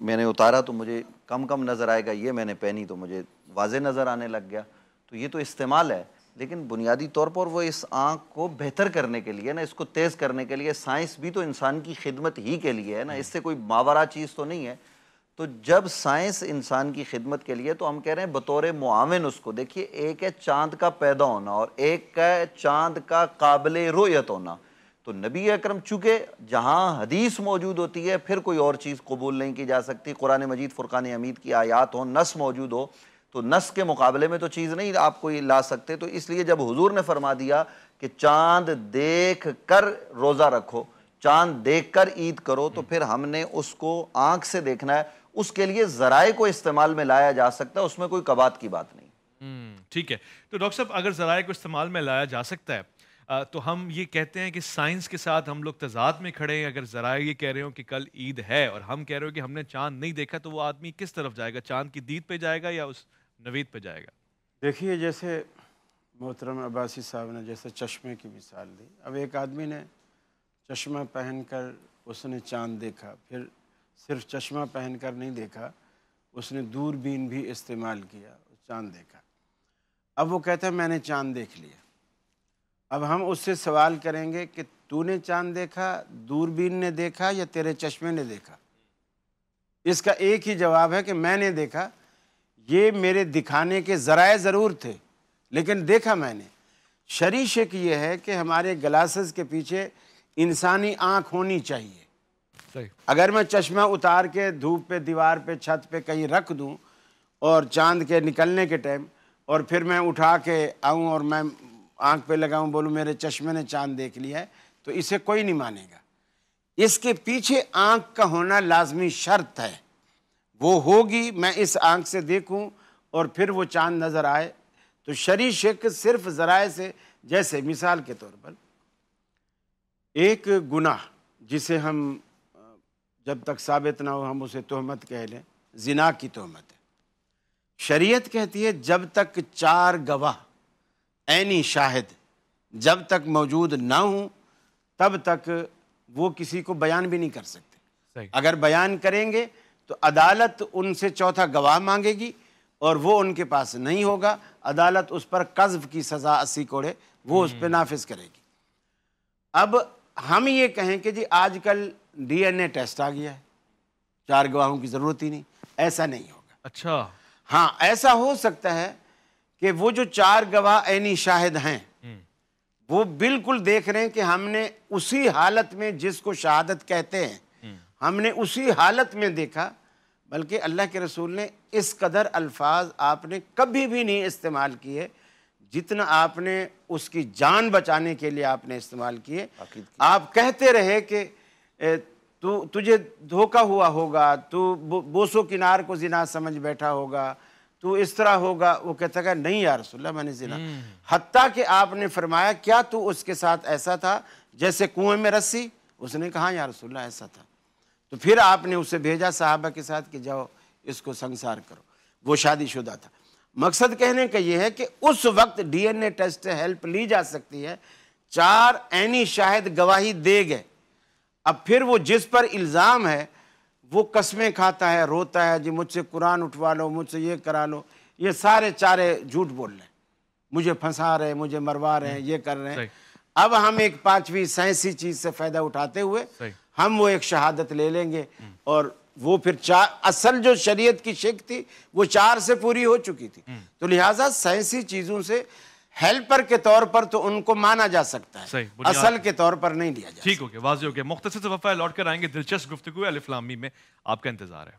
मैंने उतारा तो मुझे कम कम नज़र आएगा ये मैंने पहनी तो मुझे वाज नज़र आने लग गया तो ये तो इस्तेमाल है लेकिन बुनियादी तौर पर वो इस आँख को बेहतर करने के लिए ना इसको तेज़ करने के लिए साइंस भी तो इंसान की खिदमत ही के लिए है ना हम्म। इससे कोई मावरा चीज़ तो नहीं है तो जब साइंस इंसान की खिदमत के लिए तो हम कह रहे हैं बतौर मुआवन उसको देखिए एक है चांद का पैदा होना और एक है चांद का काबिल रोयत होना तो नबी अकरम चूँकि जहाँ हदीस मौजूद होती है फिर कोई और चीज़ कबूल नहीं की जा सकती कुरान मजीद फ़ुरक़ान हमीद की आयात हो नस मौजूद हो तो नस के मुकाबले में तो चीज़ नहीं आप कोई ला सकते तो इसलिए जब हुजूर ने फरमा दिया कि चांद देख कर रोज़ा रखो चांद देखकर ईद करो तो हम्म। फिर हमने उसको आंख से देखना है उसके लिए जराए को इस्तेमाल में लाया जा सकता है उसमें कोई कबात की बात नहीं हम्म, ठीक है तो डॉक्टर साहब अगर जराए को इस्तेमाल में लाया जा सकता है आ, तो हम ये कहते हैं कि साइंस के साथ हम लोग तजाद में खड़े हैं अगर जरा ये कह रहे हो कि कल ईद है और हम कह रहे हो कि हमने चांद नहीं देखा तो वो आदमी किस तरफ जाएगा चांद की दीद पे जाएगा या उस नवीद पे जाएगा देखिए जैसे मोहतरम अब्बासी साहब ने जैसे चश्मे की मिसाल दी अब एक आदमी ने चश्मा पहनकर उसने चांद देखा फिर सिर्फ चश्मा पहनकर नहीं देखा उसने दूरबीन भी इस्तेमाल किया चांद देखा अब वो कहता है मैंने चांद देख लिया अब हम उससे सवाल करेंगे कि तूने चांद देखा दूरबीन ने देखा या तेरे चश्मे ने देखा इसका एक ही जवाब है कि मैंने देखा ये मेरे दिखाने के ज़राए ज़रूर थे लेकिन देखा मैंने शरीशक ये है कि हमारे ग्लासेस के पीछे इंसानी आंख होनी चाहिए सही अगर मैं चश्मा उतार के धूप पे दीवार पे छत पे कहीं रख दूं और चांद के निकलने के टाइम और फिर मैं उठा के आऊं और मैं आंख पे लगाऊं बोलूं मेरे चश्मे ने चांद देख लिया है तो इसे कोई नहीं मानेगा इसके पीछे आंख का होना लाजमी शर्त है वो होगी मैं इस आंख से देखूं और फिर वो चांद नज़र आए तो शरी शिक सिर्फ ज़राए से जैसे मिसाल के तौर पर एक गुनाह जिसे हम जब तक साबित ना हो हम उसे तहमत कह लें जिना की तहमत है शरीयत कहती है जब तक चार गवाह ऐनी शाहिद जब तक मौजूद ना हो तब तक वो किसी को बयान भी नहीं कर सकते अगर बयान करेंगे तो अदालत उनसे चौथा गवाह मांगेगी और वो उनके पास नहीं होगा अदालत उस पर कज्ब की सज़ा अस्सी कोड़े वो उस पर हम्म। नाफिज करेगी अब हम ये कहें कि जी आजकल डीएनए टेस्ट आ गया है चार गवाहों की ज़रूरत ही नहीं ऐसा नहीं होगा अच्छा हाँ ऐसा हो सकता है कि वो जो चार गवाह एनी शाहिद हैं हम्म। वो बिल्कुल देख रहे हैं कि हमने उसी हालत में जिसको शहादत कहते हैं हम्म। हमने उसी हालत में देखा बल्कि अल्लाह के रसूल ने इस कदर अल्फाज आपने कभी भी नहीं इस्तेमाल किए जितना आपने उसकी जान बचाने के लिए आपने इस्तेमाल किए आप कहते रहे कि तू तुझे धोखा हुआ होगा तू बो, बोसो किनार को जिना समझ बैठा होगा तू इस तरह होगा वो कहता है नहीं यार सुल्ला मैंने जिना हम्म। हत्या कि आपने फरमाया क्या तू उसके साथ ऐसा था जैसे कुएं में रस्सी उसने कहा यार सुल्ला ऐसा था तो फिर आपने उसे भेजा साहबा के साथ कि जाओ इसको संसार करो वो शादीशुदा था मकसद कहने का यह है कि उस वक्त डीएनए टेस्ट हेल्प ली जा सकती है चार ऐनी शाहिद गवाही दे गए अब फिर वो जिस पर इल्ज़ाम है वो कस्में खाता है रोता है जी मुझसे कुरान उठवा लो मुझसे ये करा लो ये सारे चारे झूठ बोल रहे हैं मुझे फंसा रहे हैं मुझे मरवा रहे हैं ये कर रहे हैं अब हम एक पांचवी साइंसी चीज़ से फ़ायदा उठाते हुए हम वो एक शहादत ले लेंगे हम्म। और वो फिर चार असल जो शरीयत की शिक थी वो चार से पूरी हो चुकी थी तो लिहाजा साइंसी चीज़ों से हेल्पर के तौर पर तो उनको माना जा सकता है असल के तौर पर नहीं लिया जाए ठीक हो गया वाजी हो गया मुख्तर से वफा लौट कर आएंगे दिलचस्प गुफ्तु अलिफ्लामी में आपका इंतजार है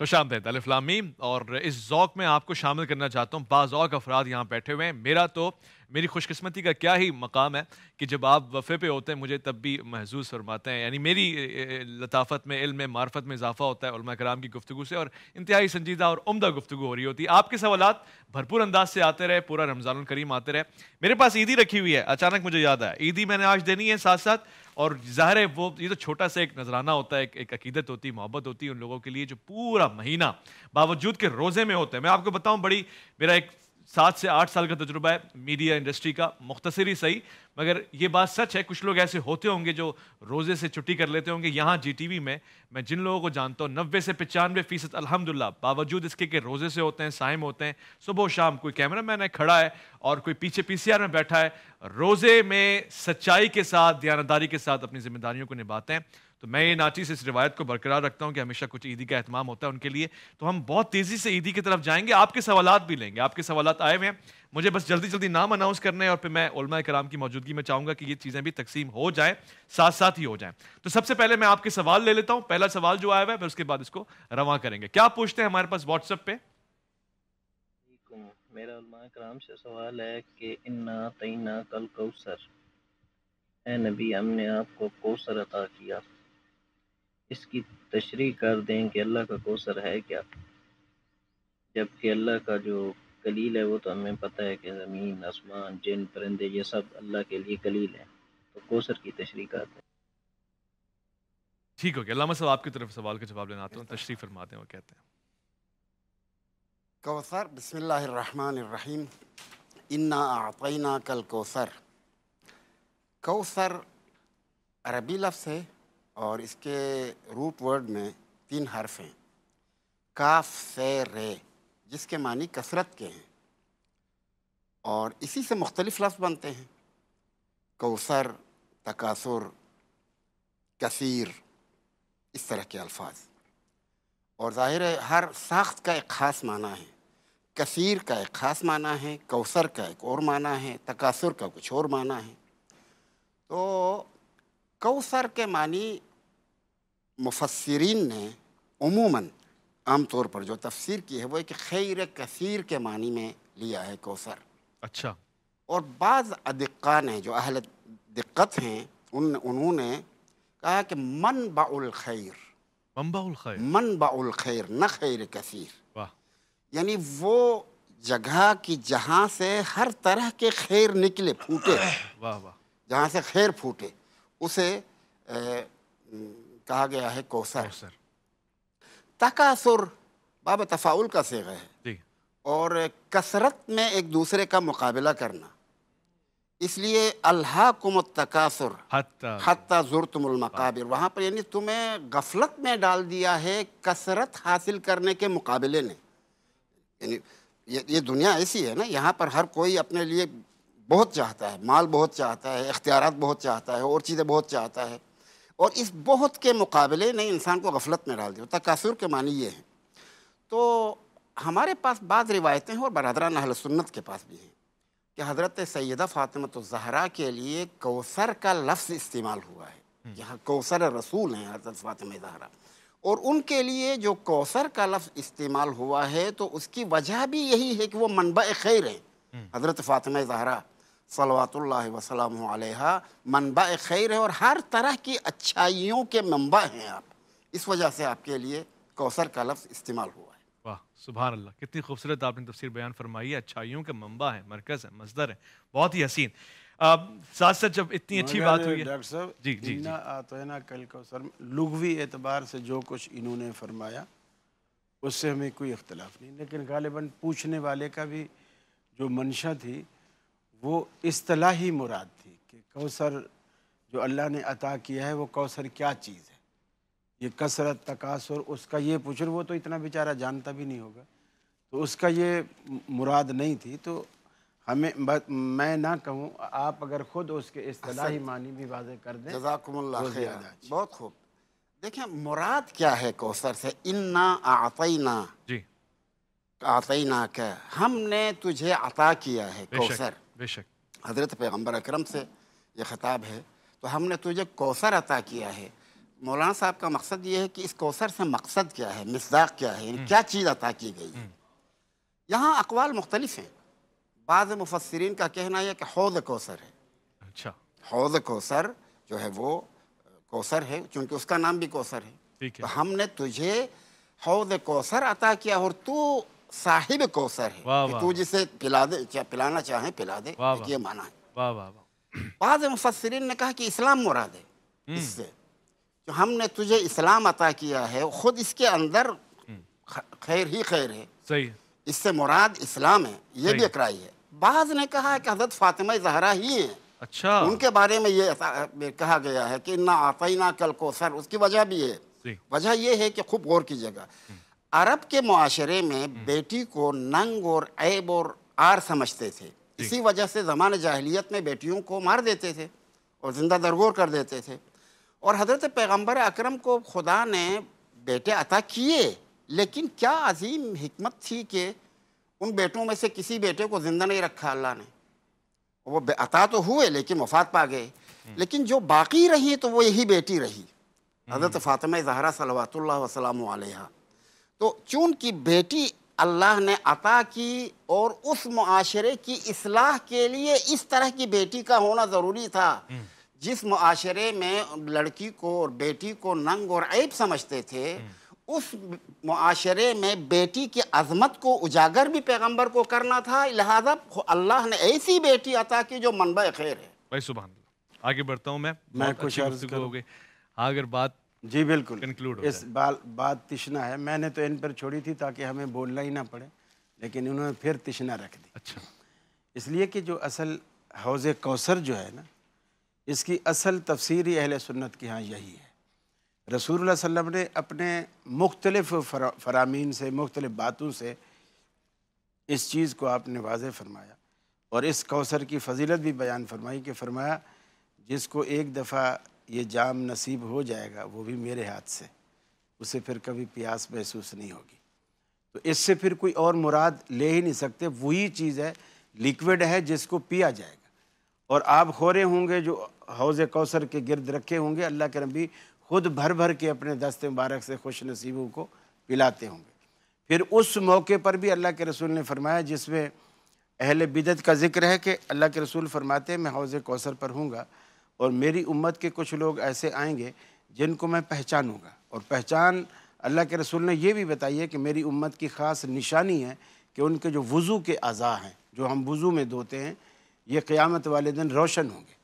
खुश आमदेद अलफलामीम और इस जौक में आपको शामिल करना चाहता हूँ बाजौक अफराद यहाँ बैठे हुए हैं मेरा तो मेरी खुशकस्मती का क्या ही मकाम है कि जब आप वफ़े पे होते हैं मुझे तब भी महजूस फरमाते हैं यानी मेरी लताफत में इल्म मार्फत में इजाफा होता है कराम की गुफ्तु से और इंतहाई संजीदा और उमदा गुफ्तु हो रही होती है आपके सवाल भरपूर अंदाज से आते रहे पूरा रमज़ान करीम आते रहे मेरे पास ईदी रखी हुई है अचानक मुझे याद आया ईदी मैंने आज देनी है साथ साथ और ज़ाहिर है वो ये तो छोटा सा एक नजराना होता है एक, एक अकीदत होती है मोहब्बत होती है उन लोगों के लिए जो पूरा महीना बावजूद के रोज़े में होते हैं मैं आपको बताऊं बड़ी मेरा एक सात से आठ साल का तजुर्बा है मीडिया इंडस्ट्री का मुख्तसर ही सही मगर ये बात सच है कुछ लोग ऐसे होते होंगे जो रोज़े से छुट्टी कर लेते होंगे यहाँ जी में मैं जिन लोगों को जानता हूँ नब्बे से पचानवे फ़ीसद अलहमदिल्ला बावजूद इसके कि रोज़े से होते हैं साइम होते हैं सुबह शाम कोई कैमरा मैन है खड़ा है और कोई पीछे पी में बैठा है रोज़े में सच्चाई के साथ दयानदारी के साथ अपनी जिम्मेदारियों को निभाते हैं तो मैं ये नाचिस इस रिवायत को बरकरार रखता हूँ कि हमेशा कुछ ईदी का अहतमाम होता है उनके लिए तो हम बहुत तेज़ी से ईदी की तरफ जाएंगे आपके सवाल भी लेंगे आपके सवाल आए हुए हैं मुझे बस जल्दी जल्दी नाम अनाउंस करने और फिर मैं उलमा कराम की मौजूदगी में चाहूँगा कि ये चीज़ें भी तकसीम हो जाएँ साथ साथ ही हो जाएँ तो सबसे पहले मैं आपके सवाल ले लेता हूँ पहला सवाल जो आया हुआ है फिर उसके बाद इसको रवा करेंगे क्या पूछते हैं हमारे पास व्हाट्सएप पे मेरा कराम से सवाल है कि इन्ना तैना कल कौसर नबी हमने आपको कौसर अता किया इसकी तशरी कर दें कि अल्लाह का कोसर है क्या जबकि अल्लाह का जो कलील है वो तो हमें पता है कि ज़मीन आसमान जिन परिंदे ये सब अल्लाह के लिए कलील है तो कोसर की तशरी कर दें ठीक हो गया अलामा साहब आपकी तरफ सवाल का जवाब लेना आता हूँ तशरी फरमा दें वो कहते हैं कौसर बसमीम इन्ना आतना कल कौसर कौसर अरबी लफ्ज़ है और इसके रूट वर्ड में तीन हर्फ हैं काफ से रे जिसके मानी कसरत के हैं और इसी से मुख्तलिफ लफ्ज़ बनते हैं कौसर तकासुर कसीर इस तरह के अल्फाज और ज़ाहिर है हर साख्त का एक ख़ास माना है कसीर का एक ख़ास माना है कौसर का एक और माना है तकासुर का कुछ और माना है तो कौसर के मानी मुफसरीन ने उमूमन आम तौर पर जो तफसीर की है वो एक खैर कसीर के मानी में लिया है कौसर अच्छा और बाज़ अदिक्का ने जो अहल दिक्कत हैं उन उन्होंने कहा कि मन बाउल खैर मन बाउल खैर न खैर कसीर यानी वो जगह की जहाँ से हर तरह के खैर निकले फूटे वाह वाह जहाँ से खैर फूटे उसे ए, कहा गया है कोसर तकासुर बाबा तफाउल का सेगा है और कसरत में एक दूसरे का मुकाबला करना इसलिए अल्लाहकुम तकासुर हत्ता जुरतुल मकाबिर वहाँ पर यानी तुम्हें गफलत में डाल दिया है कसरत हासिल करने के मुकाबले ने यानी ये, ये दुनिया ऐसी है ना यहाँ पर हर कोई अपने लिए बहुत चाहता है माल बहुत चाहता है इख्तियार बहुत चाहता है और चीज़ें बहुत चाहता है और इस बहुत के मुकाबले ने इंसान को गफलत में डाल दिया तकासुर के मानी ये हैं तो हमारे पास बाद रिवायतें हैं और बरदरान अहल सुन्नत के पास भी हैं कि हज़रत सैदा जहरा के लिए कौसर का लफ्ज़ इस्तेमाल हुआ है हम्म। यहाँ कौसर रसूल हैं हज़रत फ़ातिम जहरा और उनके लिए जो कौसर का लफ्ज़ इस्तेमाल हुआ है तो उसकी वजह भी यही है कि वो मनबा खैर हैं हम्म। हज़रत फ़ातिमा जहरा सलवातुल्लाह वसलम मनबा खैर है और हर तरह की अच्छाइयों के मनबा हैं आप इस वजह से आपके लिए कौसर का लफ्ज़ इस्तेमाल हुआ है वाह सुबह अल्लाह कितनी खूबसूरत आपने तफसर बयान फरमाई है अच्छाइयों के मनबा है मरकज़ है मजदर है बहुत ही हसीन साथ साथ जब इतनी अच्छी बात हुई डॉक्टर साहब जी जी ना तो है ना कल कौसर लुघवी एतबार से जो कुछ इन्होंने फरमाया उससे हमें कोई इख्तलाफ नहीं लेकिन गालिबा पूछने वाले का भी जो मंशा थी वो ही मुराद थी कि कौसर जो अल्लाह ने अता किया है वो कौसर क्या चीज़ है ये कसरत तकासर उसका ये पूछ वो तो इतना बेचारा जानता भी नहीं होगा तो उसका ये मुराद नहीं थी तो हमें मैं ना कहूँ आप अगर ख़ुद उसके असलाही मानी भी वाजे कर दें बहुत खूब देखिए मुराद क्या है कौसर से इन्ना आतना आतना क्या हमने तुझे अता किया है कौसर बेशक हज़रत पैगम्बर अक्रम से ये खिताब है तो हमने तुझे तो कौसर अता किया है मौलाना साहब का मकसद ये है कि इस कौसर से मकसद क्या है मिसदाक क्या है हम्म। क्या चीज़ अता की गई है हम्म। यहाँ अकवाल मुख्तलिफ हैं बाद मुफसरीन का कहना यह कि हौद कौसर है अच्छा हौद कौसर जो है वो कौसर है क्योंकि उसका नाम भी कौसर है, है। तो हमने तुझे हौद कौसर अता किया और तू साहिब कौसर है कि तू जिसे पिला दे चा, पिलाना चाहे पिला दे ये माना है बाद मुफसरीन ने कहा कि इस्लाम मुराद है हम्म। इससे जो हमने तुझे इस्लाम अता किया है खुद इसके अंदर हम्म। खैर ही खैर है सही इससे मुराद इस्लाम है ये भी इकराई है बाज ने कहा है कि हजरत फातिमा जहरा ही है अच्छा उनके बारे में ये कहा गया है कि ना आतई ना कल सर उसकी वजह भी है वजह यह है कि खूब गौर कीजिएगा हम्म। अरब के माशरे में हम्म। बेटी को नंग और ऐब और आर समझते थे इसी वजह से ज़मान जाहलीत में बेटियों को मार देते थे और ज़िंदा दरगोर कर देते थे और हज़रत पैगम्बर अक्रम को खुदा ने बेटे अता किए लेकिन क्या अजीम हमत थी कि उन बेटों में से किसी बेटे को ज़िंदा नहीं रखा अल्लाह ने वो अता तो हुए लेकिन वफात पा गए हम्म। लेकिन जो बाकी रही तो वो यही बेटी रही हम्म। हज़रत फ़ातिमा जहरा सलावात वसलाम तो चूंकि बेटी अल्लाह ने अता की और उस माशरे की असलाह के लिए इस तरह की बेटी का होना ज़रूरी था हम्म। जिस माशरे में लड़की को और बेटी को नंग और ऐब समझते थे हम्म। उस माशरे में बेटी की अजमत को उजागर भी पैगंबर को करना था लिहाजा अल्लाह ने ऐसी बेटी अता की जो मनबा खैर है भाई सुबह आगे बढ़ता हूँ मैं मैं कुछ हो गई अगर बात जी बिल्कुल कंक्लूड इस बाल बात तिशना है मैंने तो इन पर छोड़ी थी ताकि हमें बोलना ही ना पड़े लेकिन उन्होंने फिर तिशना रख दी अच्छा इसलिए कि जो असल हौज़ कौसर जो है ना इसकी असल तफसीर ही अहल सुन्नत के यहाँ यही है रसूल वसम ने अपने मुख्तलफ़ फरा, फरामीन से मुख्तलिफ बातों से इस चीज़ को आपने वाज फरमाया और इस कौसर की फजीलत भी बयान फरमाई कि फरमाया जिसको एक दफ़ा ये जाम नसीब हो जाएगा वो भी मेरे हाथ से उसे फिर कभी प्यास महसूस नहीं होगी तो इससे फिर कोई और मुराद ले ही नहीं सकते वही चीज़ है लिक्विड है जिसको पिया जाएगा और आप खोरे होंगे जो हौज कौसर के गिरद रखे होंगे अल्लाह के नबी खुद भर भर के अपने दस्त मुबारक से खुश नसीबों को पिलाते होंगे फिर उस मौके पर भी अल्लाह के रसूल ने फरमाया जिसमें अहल बिदत का जिक्र है कि अल्लाह के रसूल फरमाते मैं हौज कौसर पर हूँगा और मेरी उम्मत के कुछ लोग ऐसे आएंगे जिनको मैं पहचानूंगा और पहचान अल्लाह के रसूल ने यह भी बताई है कि मेरी उम्मत की ख़ास निशानी है कि उनके जो वज़ू के अज़ा हैं जो हम वज़ू में धोते हैं ये क़्यामत वाले दिन रोशन होंगे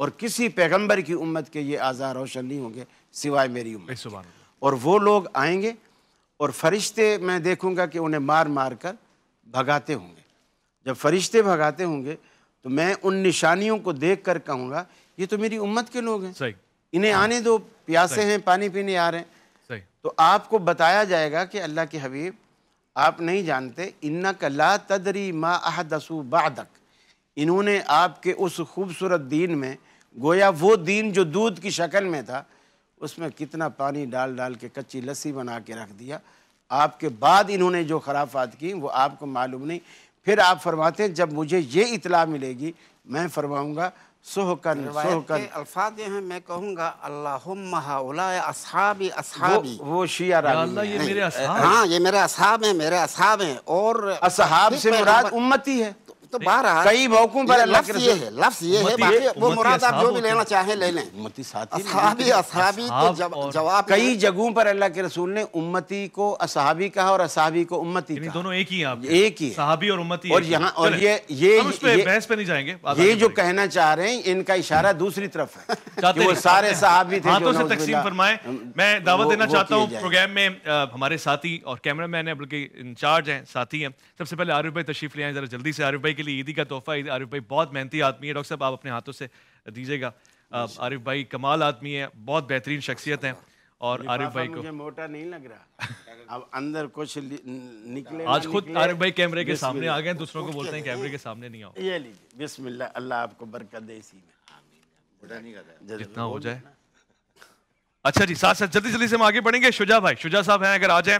और किसी पैगंबर की उम्मत के ये अज़ा रोशन नहीं होंगे सिवाय मेरी उम्म और वो लोग आएंगे और फरिश्ते मैं देखूँगा कि उन्हें मार मार कर भगाते होंगे जब फरिश्ते भगाते होंगे तो मैं उन निशानियों को देख कर कहूँगा ये तो मेरी उम्मत के लोग हैं सही इन्हें आने दो प्यासे हैं पानी पीने आ रहे हैं सही तो आपको बताया जाएगा कि अल्लाह के हबीब आप नहीं जानते इन्ना कला तदरी मा अहदसु बादक इन्होंने आपके उस खूबसूरत दीन में गोया वो दीन जो दूध की शक्ल में था उसमें कितना पानी डाल डाल के कच्ची लस्सी बना के रख दिया आपके बाद इन्होंने जो खराफात की वो आपको मालूम नहीं फिर आप फरमाते हैं जब मुझे ये इतला मिलेगी मैं फरमाऊँगा सोहकन सोहकन अल्फाज हैं मैं कहूँगा अल्लाहबी असहाबी वो, वो शिया अल्लाह ये मेरे हाँ ये मेरे असहाब हैं मेरे असहाब हैं और असहाब से मुराद उम्मती है तो बहरहाल कई मौकों पर लफ्ज ये है लफ्ज ये है बाकी वो मुराद आप जो भी लेना चाहे ले लें उम्मती असहाबी असहाबी तो जवाब कई जगहों पर अल्लाह के रसूल ने उम्मती को असहाबी कहा और असहाबी को उम्मती कहा दोनों एक ही है एक ही सहाबी और उम्मती और यहाँ और ये ये बहस पे नहीं जाएंगे ये जो कहना चाह रहे हैं इनका इशारा दूसरी तरफ है वो सारे सहाबी थे हाथों से तकसीम फरमाए मैं दावत देना चाहता हूँ प्रोग्राम में हमारे साथी और कैमरा मैन है बल्कि इंचार्ज हैं साथी हैं सबसे पहले आरिफ भाई तशरीफ ले आए जरा जल्दी से आरिफ भाई के लिए ईदी का तोहफा आरिफ भाई बहुत मेहनती आदमी है डॉक्टर साहब आप अपने हाथों से दीजिएगा आरिफ भाई कमाल आदमी है बहुत बेहतरीन शख्सियत है और आरिफ भाई को मुझे मोटा नहीं लग रहा अब अंदर कुछ निकले आज खुद आरिफ भाई कैमरे के सामने आ गए दूसरों को बोलते हैं कैमरे के सामने नहीं आओ ये लीजिए बिस्मिल्लाह अल्लाह आपको बरकत दे इसी में जितना हो जाए अच्छा जी साथ साथ जल्दी जल्दी से हम आगे बढ़ेंगे शुजा भाई शुजा साहब हैं अगर आ जाएं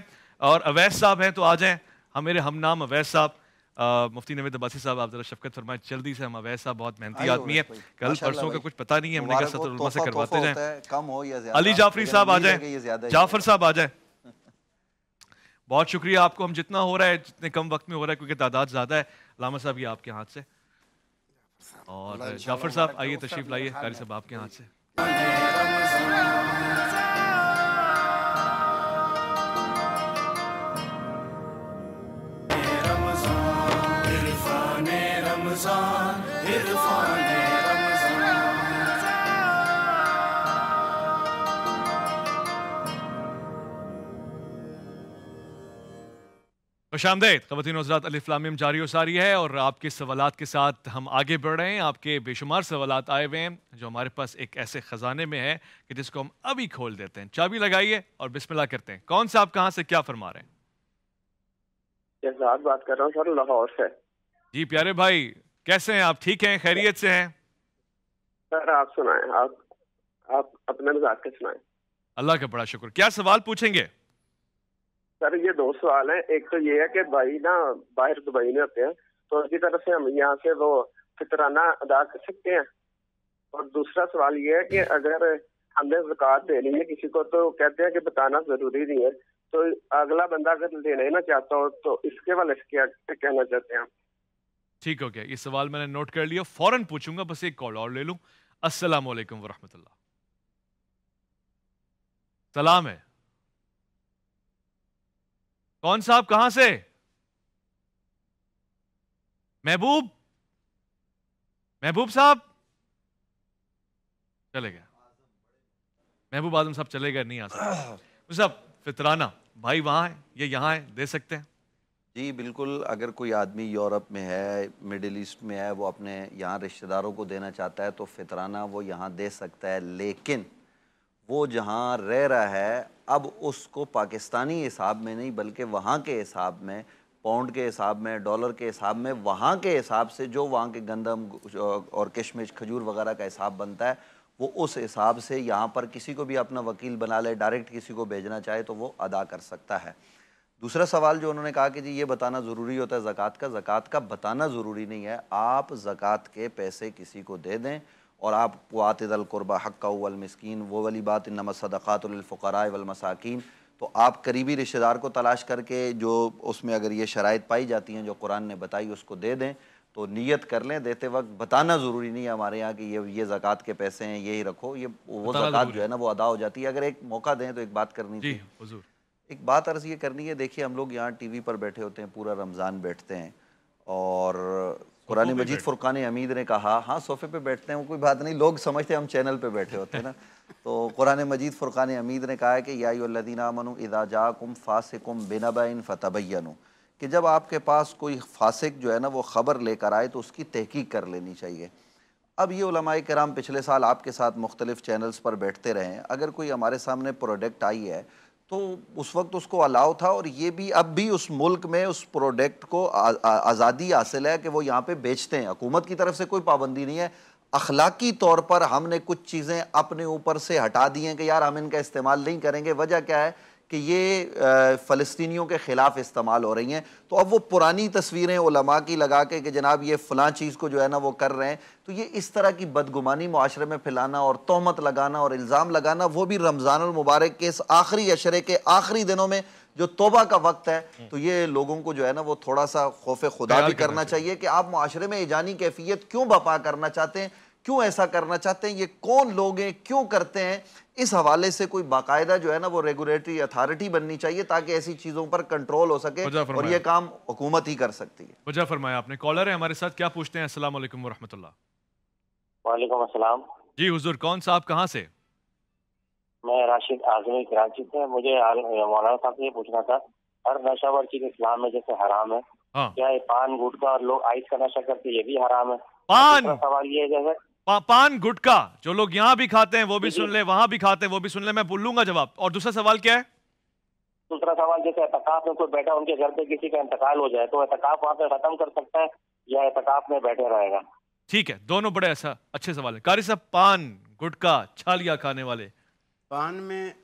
और अवैस साहब हैं तो आ जाएं हमारे हम नाम अवैस साहब मुफ्ती नवेद अब्बासी साहब आप जरा शफकत फरमाए जल्दी से हम अवैध साहब बहुत मेहनती आदमी है कल परसों का कुछ पता नहीं है हमने कहा से करवाते जाए कम हो या अली जाफरी साहब आ जाए जाफर साहब आ जाए बहुत शुक्रिया आपको हम जितना हो रहा है जितने कम वक्त में हो रहा है क्योंकि तादाद ज़्यादा है लामा साहब ये आपके हाथ से और जाफर साहब आइए तशरीफ लाइए कारी साहब आपके हाथ से खुश तो आमदेद खवतिन हजरात अलिफ्लामियम जारी वारी सारी है और आपके सवाल के साथ हम आगे बढ़ रहे हैं आपके बेशुमार सवाल आए हुए हैं जो हमारे पास एक ऐसे ख़जाने में है कि जिसको हम अभी खोल देते हैं चाबी लगाइए और बिस्मिल्लाह करते हैं कौन सा आप कहाँ से क्या फरमा रहे हैं बात कर रहा हूँ सर लाहौर से जी प्यारे भाई कैसे हैं आप ठीक हैं खैरियत से हैं सर आप सुनाए आप आप अपने अल्लाह का बड़ा शुक्र क्या सवाल पूछेंगे सर ये दो सवाल है एक तो ये है कि भाई ना बाहर दुबई में होते हैं तो उसकी तरफ से हम यहाँ से वो फितराना अदा कर सकते हैं और दूसरा सवाल ये है कि अगर हमने जक़ात देनी है किसी को तो कहते हैं कि बताना जरूरी नहीं है तो अगला बंदा अगर लेना ही ना चाहता हो तो इसके वाले क्या कहना चाहते हैं ठीक हो गया ये सवाल मैंने नोट कर लिया फौरन पूछूंगा बस एक कॉल और ले लूं असलम वरहमतुल्ला सलाम है कौन साहब कहां से महबूब महबूब साहब चले गए महबूब आजम साहब चले गए नहीं आ सकते साहब फितराना भाई वहां है ये यहाँ है दे सकते हैं जी बिल्कुल अगर कोई आदमी यूरोप में है मिडिल ईस्ट में है वो अपने यहाँ रिश्तेदारों को देना चाहता है तो फितराना वो यहाँ दे सकता है लेकिन वो जहाँ रह रहा है अब उसको पाकिस्तानी हिसाब में नहीं बल्कि वहाँ के हिसाब में पाउंड के हिसाब में डॉलर के हिसाब में वहाँ के हिसाब से जो वहाँ के गंदम और किशमिश खजूर वगैरह का हिसाब बनता है वो उस हिसाब से यहाँ पर किसी को भी अपना वकील बना ले डायरेक्ट किसी को भेजना चाहे तो वो अदा कर सकता है दूसरा सवाल जो उन्होंने कहा कि जी ये बताना ज़रूरी होता है ज़क़़त का ज़क़़त का बताना ज़रूरी नहीं है आप ज़क़़त के पैसे किसी को दे दें और आप वातल क़ुरबा हक़ वो वाली बात नमसदातफ़रा वलमसाकिन तो आप करीबी रिश्तेदार को तलाश करके जो उसमें अगर ये शराइ पाई जाती हैं जो कुरान ने बताई उसको दे दें तो नीयत कर लें देते वक्त बताना ज़रूरी नहीं है हमारे यहाँ कि ये ये ज़क़़त के पैसे हैं यही रखो ये वो ज़क़़त जो है ना वो अदा हो जाती है अगर एक मौका दें तो एक बात करनी थी एक बात अर्ज़ ये करनी है देखिए हम लोग यहाँ टी वी पर बैठे होते हैं पूरा रमज़ान बैठते हैं और कुरान मजीद फुरकान हमीद ने कहा हाँ सोफे पे बैठते हैं कोई बात नहीं लोग समझते हम चैनल पे बैठे होते हैं ना तो कुरान मजीद फुरकान हमीद ने कहा है कि यादीना मनु इदा कुम फासिकुम बिनबाइन फ़तबैन कि जब आपके पास कोई फासिक जो है ना वो ख़बर लेकर आए तो उसकी तहकीक कर लेनी चाहिए अब ये उलमाए कराम पिछले साल आपके साथ मुख्तलिफ चैनल्स पर बैठते रहे अगर कोई हमारे सामने प्रोडक्ट आई है तो उस वक्त उसको अलाउ था और ये भी अब भी उस मुल्क में उस प्रोडक्ट को आज़ादी हासिल है कि वो यहाँ पे बेचते हैं हकूमत की तरफ से कोई पाबंदी नहीं है अखलाकी तौर पर हमने कुछ चीज़ें अपने ऊपर से हटा दी हैं कि यार हम इनका इस्तेमाल नहीं करेंगे वजह क्या है कि ये फ़लस्तियों के ख़िलाफ़ इस्तेमाल हो रही हैं तो अब वो पुरानी तस्वीरें उलमा की लगा के कि जनाब ये फ़लाँ चीज़ को जो है ना वो कर रहे हैं तो ये इस तरह की बदगुमानी माशरे में फैलाना और तहमत लगाना और इल्ज़ाम लगाना वो भी रमज़ानमबारक के इस आखिरी अशरे के आखिरी दिनों में जो तोबा का वक्त है हम्म। तो ये लोगों को जो है ना वो थोड़ा सा खौफ खुदा भी करना चाहिए कि आप माशरे में ईजानी कैफियत क्यों बपा करना चाहते हैं क्यों ऐसा करना चाहते हैं ये कौन लोग हैं क्यों करते हैं इस हवाले से कोई बाकायदा जो है ना वो रेगुलेटरी अथॉरिटी बननी चाहिए ताकि ऐसी चीजों पर कंट्रोल हो सके और ये काम हुकूमत ही कर सकती है वजह फरमाया आपने कॉलर है हमारे साथ क्या पूछते हैं असला वरहमतुल्ला जी हुजूर कौन सा आप कहाँ से मैं राशिद आजमी कराची से मुझे मौलाना साहब से ये पूछना था हर नशा वर्ची चीज इस्लाम में जैसे हराम है हाँ। क्या ये पान गुटका और लोग आइस का नशा करते ये भी हराम है पान तो सवाल ये जैसे पान गुटका जो लोग यहां भी खाते हैं वो भी सुन ले वहां भी खाते हैं वो भी सुन ले मैं बोल लूंगा जवाब और दूसरा सवाल क्या है दूसरा सवाल जैसे एहतकाफ में कोई बैठा उनके घर पे किसी का इंतकाल हो जाए तो एहतकाफ वहां पे खत्म कर सकता है या एहतकाफ में बैठे रहेगा ठीक है दोनों बड़े ऐसा अच्छे सवाल है कारी साहब पान गुटका छालिया खाने वाले पान में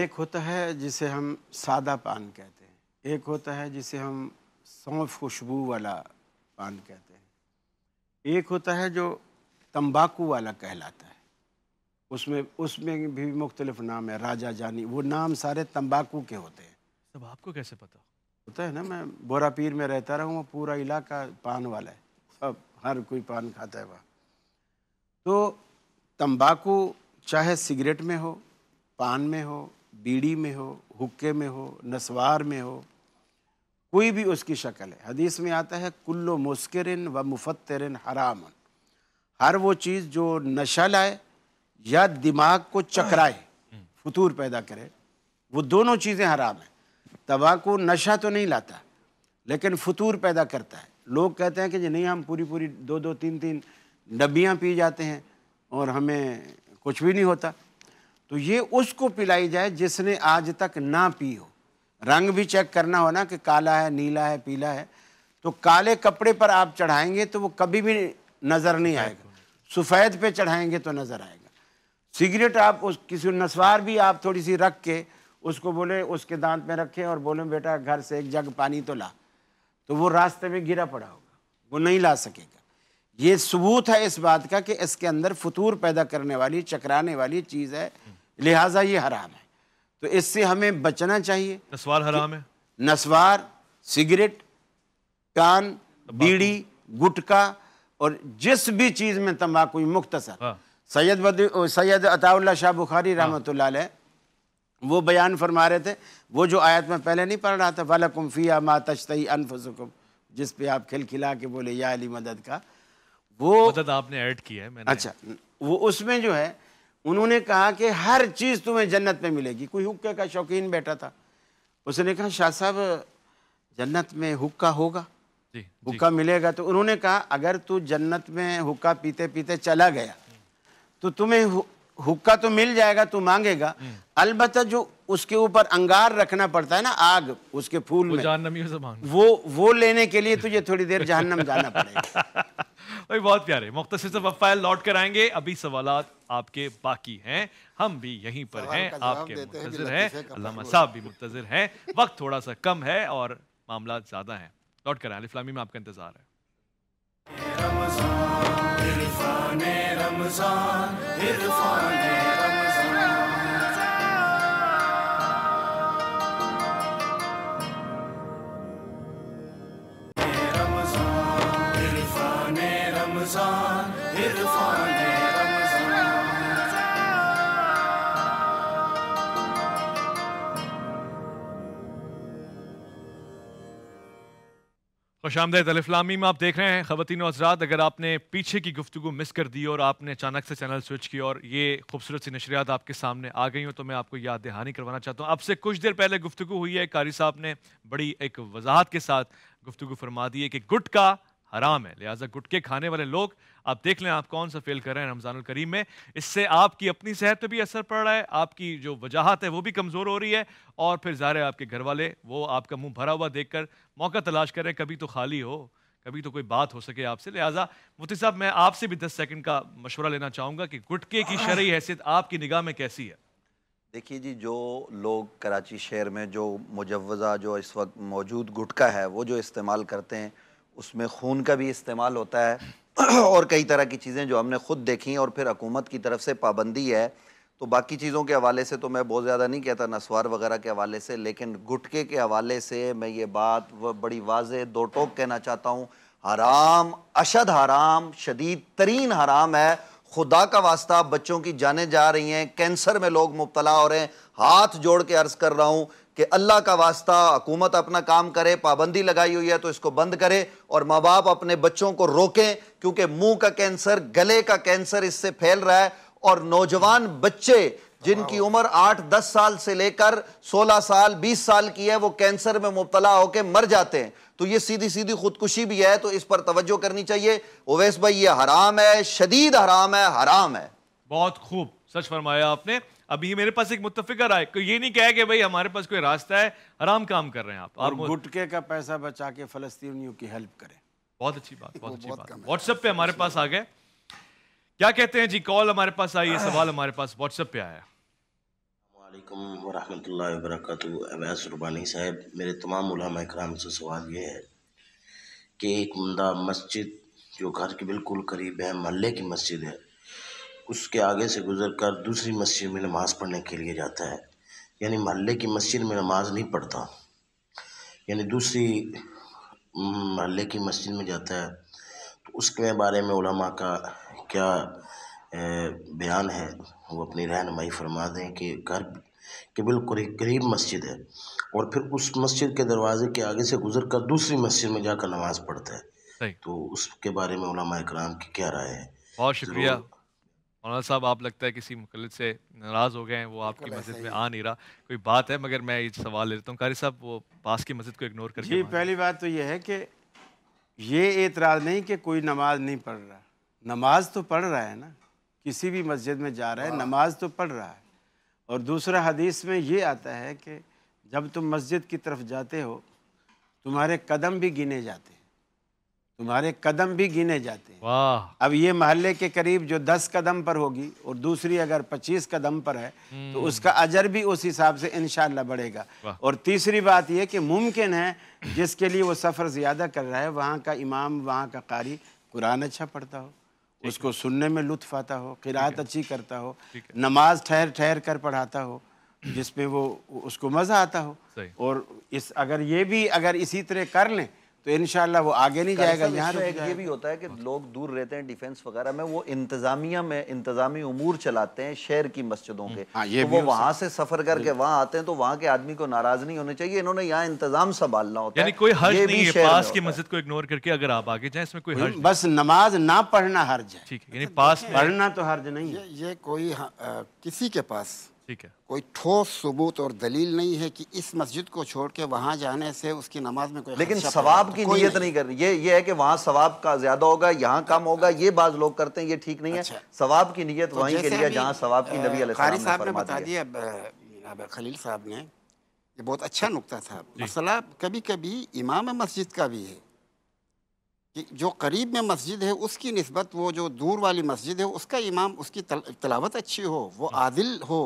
एक होता है जिसे हम सादा पान कहते हैं एक होता है जिसे हम सौंफ खुशबू वाला पान कहते हैं एक होता है जो तंबाकू वाला कहलाता है उसमें उसमें भी मुख्तलिफ नाम है राजा जानी वो नाम सारे तंबाकू के होते हैं सब आपको कैसे पता होता है ना मैं बोरा पीर में रहता रहा हूँ पूरा इलाका पान वाला है सब हर कोई पान खाता है वहाँ तो तंबाकू चाहे सिगरेट में हो पान में हो बीड़ी में हो हुक्के में हो नसवार में हो कोई भी उसकी शक्ल है हदीस में आता है कुल्लो मुस्करिन व मुफतरन हरामन हर वो चीज़ जो नशा लाए या दिमाग को चकराए फतूर पैदा करे वो दोनों चीज़ें हराम हैं तबाकू नशा तो नहीं लाता लेकिन फतूर पैदा करता है लोग कहते हैं कि जी नहीं हम पूरी पूरी दो दो तीन तीन डब्बियाँ पी जाते हैं और हमें कुछ भी नहीं होता तो ये उसको पिलाई जाए जिसने आज तक ना पी हो रंग भी चेक करना हो ना कि काला है नीला है पीला है तो काले कपड़े पर आप चढ़ाएंगे तो वो कभी भी नज़र नहीं आएगा सफ़ेद पे चढ़ाएंगे तो नज़र आएगा सिगरेट आप उस किसी नसवार भी आप थोड़ी सी रख के उसको बोले उसके दांत में रखे और बोले बेटा घर से एक जग पानी तो ला तो वो रास्ते में गिरा पड़ा होगा वो नहीं ला सकेगा ये सबूत है इस बात का कि इसके अंदर फतूर पैदा करने वाली चकराने वाली चीज़ है लिहाजा ये हराम है तो इससे हमें बचना चाहिए नस्वार हराम है नस्वार सिगरेट कान बीड़ी गुटका और जिस भी चीज़ में तम्बाकू मुख्तसर हाँ। सैयद बदी सैयद अताउल्ला शाह बुखारी हाँ। रहमत वो बयान फरमा रहे थे वो जो आयत में पहले नहीं पढ़ रहा था वाल कुम्फिया मा तश्तई अनफसकुम जिस पे आप खिलखिला के बोले या अली मदद का वो मदद आपने ऐड किया है मैंने अच्छा वो उसमें जो है उन्होंने कहा कि हर चीज़ तुम्हें जन्नत में मिलेगी कोई हुक्के का शौकीन बैठा था उसने कहा शाह साहब जन्नत में हुक्का होगा हुक्का मिलेगा तो उन्होंने कहा अगर तू जन्नत में हुक्का पीते पीते चला गया तो तुम्हें हुक्का तो मिल जाएगा तू मांगेगा हम्म। अलबत् जो उसके ऊपर अंगार रखना पड़ता है ना आग उसके फूल वो में वो वो लेने के लिए तुझे थोड़ी देर जहन्नम जाना पड़ेगा भाई बहुत प्यारे मुख्तर से वफायल लौट कर आएंगे अभी सवाल आपके बाकी हैं हम भी यहीं पर हैं आपके मुंतजर हैं अल्लाह साहब भी मुंतजर हैं वक्त थोड़ा सा कम है और मामला ज़्यादा है लौट कर आलिफ लामी में आपका इंतजार है Ramazan खुश आमदेद में आप देख रहे हैं ख़वान हजरात अगर आपने पीछे की गुफ्तु मिस कर दी और आपने अचानक से चैनल स्विच किया और ये खूबसूरत सी नशरियात आपके सामने आ गई हो तो मैं आपको याद दहानी करवाना चाहता हूँ आपसे कुछ देर पहले गुफ्तु हुई है कारी साहब ने बड़ी एक वजाहत के साथ गुफ्तु फरमा दी है कि गुट का हराम है लिहाजा गुटके खाने वाले लोग आप देख लें आप कौन सा फेल कर रहे हैं रमज़ान करीम में इससे आपकी अपनी सेहत पे भी असर पड़ रहा है आपकी जो वजाहत है वो भी कमज़ोर हो रही है और फिर ज़ाहिर आपके घर वाले वो आपका मुंह भरा हुआ देख कर मौका तलाश कर रहे हैं कभी तो खाली हो कभी तो कोई बात हो सके आपसे लिहाजा मुफ्ती साहब मैं आपसे भी दस सेकेंड का मशवरा लेना चाहूँगा कि गुटके की शर्य हैसियत आपकी निगाह में कैसी है देखिए जी जो लोग कराची शहर में जो मुजवज़ा जो इस वक्त मौजूद गुटका है वो जो इस्तेमाल करते हैं उसमें खून का भी इस्तेमाल होता है और कई तरह की चीज़ें जो हमने खुद देखी और फिर हकूमत की तरफ से पाबंदी है तो बाकी चीज़ों के हवाले से तो मैं बहुत ज़्यादा नहीं कहता नसवार वगैरह के हवाले से लेकिन गुटके के हवाले से मैं ये बात वह बड़ी वाज दो टोक कहना चाहता हूँ हराम अशद हराम शदीद तरीन हराम है खुदा का वास्ता बच्चों की जाने जा रही हैं कैंसर में लोग मुबतला हो रहे हैं हाथ जोड़ के अर्ज़ कर रहा हूँ कि अल्लाह का वास्ता हुकूमत अपना काम करे पाबंदी लगाई हुई है तो इसको बंद करे और माँ बाप अपने बच्चों को रोकें क्योंकि मुंह का कैंसर गले का कैंसर इससे फैल रहा है और नौजवान बच्चे जिनकी उम्र आठ दस साल से लेकर सोलह साल बीस साल की है वो कैंसर में मुबतला होकर मर जाते हैं तो ये सीधी सीधी खुदकुशी भी है तो इस पर तवज्जो करनी चाहिए ओवैस भाई ये हराम है शदीद हराम है हराम है बहुत खूब सच फरमाया आपने अभी मेरे पास एक मुतफिका राय कोई ये नहीं कहे कि भाई हमारे पास कोई रास्ता है आराम काम कर रहे हैं आप और गुटके का पैसा बचा के फलस्तीनियों की हेल्प करें बहुत अच्छी बात बहुत अच्छी बात व्हाट्सएप पे हमारे पास आ गए क्या कहते हैं जी कॉल हमारे पास आई है सवाल हमारे पास व्हाट्सएप पे आया वालेकुम वरहमतुल्लाहि वबरकत अवैस रुबानी साहब मेरे तमाम उलमा कराम से सवाल ये है कि एक उमदा मस्जिद जो घर के बिल्कुल करीब है महल्ले की मस्जिद है उसके आगे से गुज़र कर दूसरी मस्जिद में नमाज़ पढ़ने के लिए जाता है यानी महल्ले की मस्जिद में नमाज़ नहीं पढ़ता यानी दूसरी महल्ले की मस्जिद में जाता है तो उसके बारे में उलमा का क्या बयान है वो अपनी रहनमाई फरमा दें कि घर के बिल्कुल करीब मस्जिद है और फिर उस मस्जिद के दरवाजे के आगे से गुजर कर दूसरी मस्जिद में जाकर नमाज़ पढ़ता है तो उसके बारे में उलमा इकराम की क्या राय है बहुत शुक्रिया मौलाना साहब आप लगता है किसी मुकलद से नाराज़ हो गए हैं वो आपकी मस्जिद में आ नहीं रहा कोई बात है मगर मैं ये सवाल लेता हूँ कारी साहब वो पास की मस्जिद को इग्नोर कर जी पहली बात तो ये है कि ये एतराज़ नहीं कि कोई नमाज नहीं पढ़ रहा नमाज तो पढ़ रहा है ना किसी भी मस्जिद में जा रहा है नमाज तो पढ़ रहा है और दूसरा हदीस में ये आता है कि जब तुम मस्जिद की तरफ जाते हो तुम्हारे कदम भी गिने जाते तुम्हारे कदम भी गिने जाते हैं वाह अब ये मोहल्ले के करीब जो दस कदम पर होगी और दूसरी अगर पच्चीस कदम पर है तो हम्म। उसका अजर भी उस हिसाब से इनशाला बढ़ेगा और तीसरी बात यह कि मुमकिन है जिसके लिए वो सफ़र ज़्यादा कर रहा है वहाँ का इमाम वहाँ का कारी कुरान अच्छा पढ़ता हो उसको सुनने में लुत्फ आता हो किरात अच्छी करता हो नमाज ठहर ठहर कर पढ़ाता हो जिसमें वो उसको मज़ा आता हो और इस अगर ये भी अगर इसी तरह कर लें तो इन वो आगे नहीं जाएगा यहाँ ये भी होता है कि लोग दूर रहते हैं डिफेंस वगैरह में वो इंतजामिया में इंतजामी उमूर चलाते हैं शहर की मस्जिदों के आ, हम्म, हाँ, ये तो वो वहाँ से सफर करके वहाँ आते हैं तो वहाँ के आदमी को नाराज नहीं होने चाहिए इन्होंने यहाँ इंतजाम संभालना होता है कोई हर्ज नहीं है पास की मस्जिद को इग्नोर करके अगर आप आगे जाए इसमें कोई बस नमाज ना पढ़ना हर्ज है ठीक है पास पढ़ना तो हर्ज नहीं है ये कोई हाँ, किसी के पास ठीक है कोई ठोस सबूत और दलील नहीं है कि इस मस्जिद को छोड़ के वहाँ जाने से उसकी नमाज में कोई लेकिन सवाब की नीयत नहीं।, कर रही ये ये है कि वहाँ सवाब का ज्यादा होगा यहाँ कम होगा ये बाज लोग करते हैं ये ठीक नहीं अच्छा। है सवाब की नीयत तो वहीं के लिए जहाँ सवाब की नबी साहब ने बता दिया खलील साहब ने ये बहुत अच्छा नुकता था मसला कभी कभी इमाम मस्जिद का भी है कि जो करीब में मस्जिद है उसकी नस्बत वो जो दूर वाली मस्जिद है उसका इमाम उसकी तलावत अच्छी हो वो हाँ। आदिल हो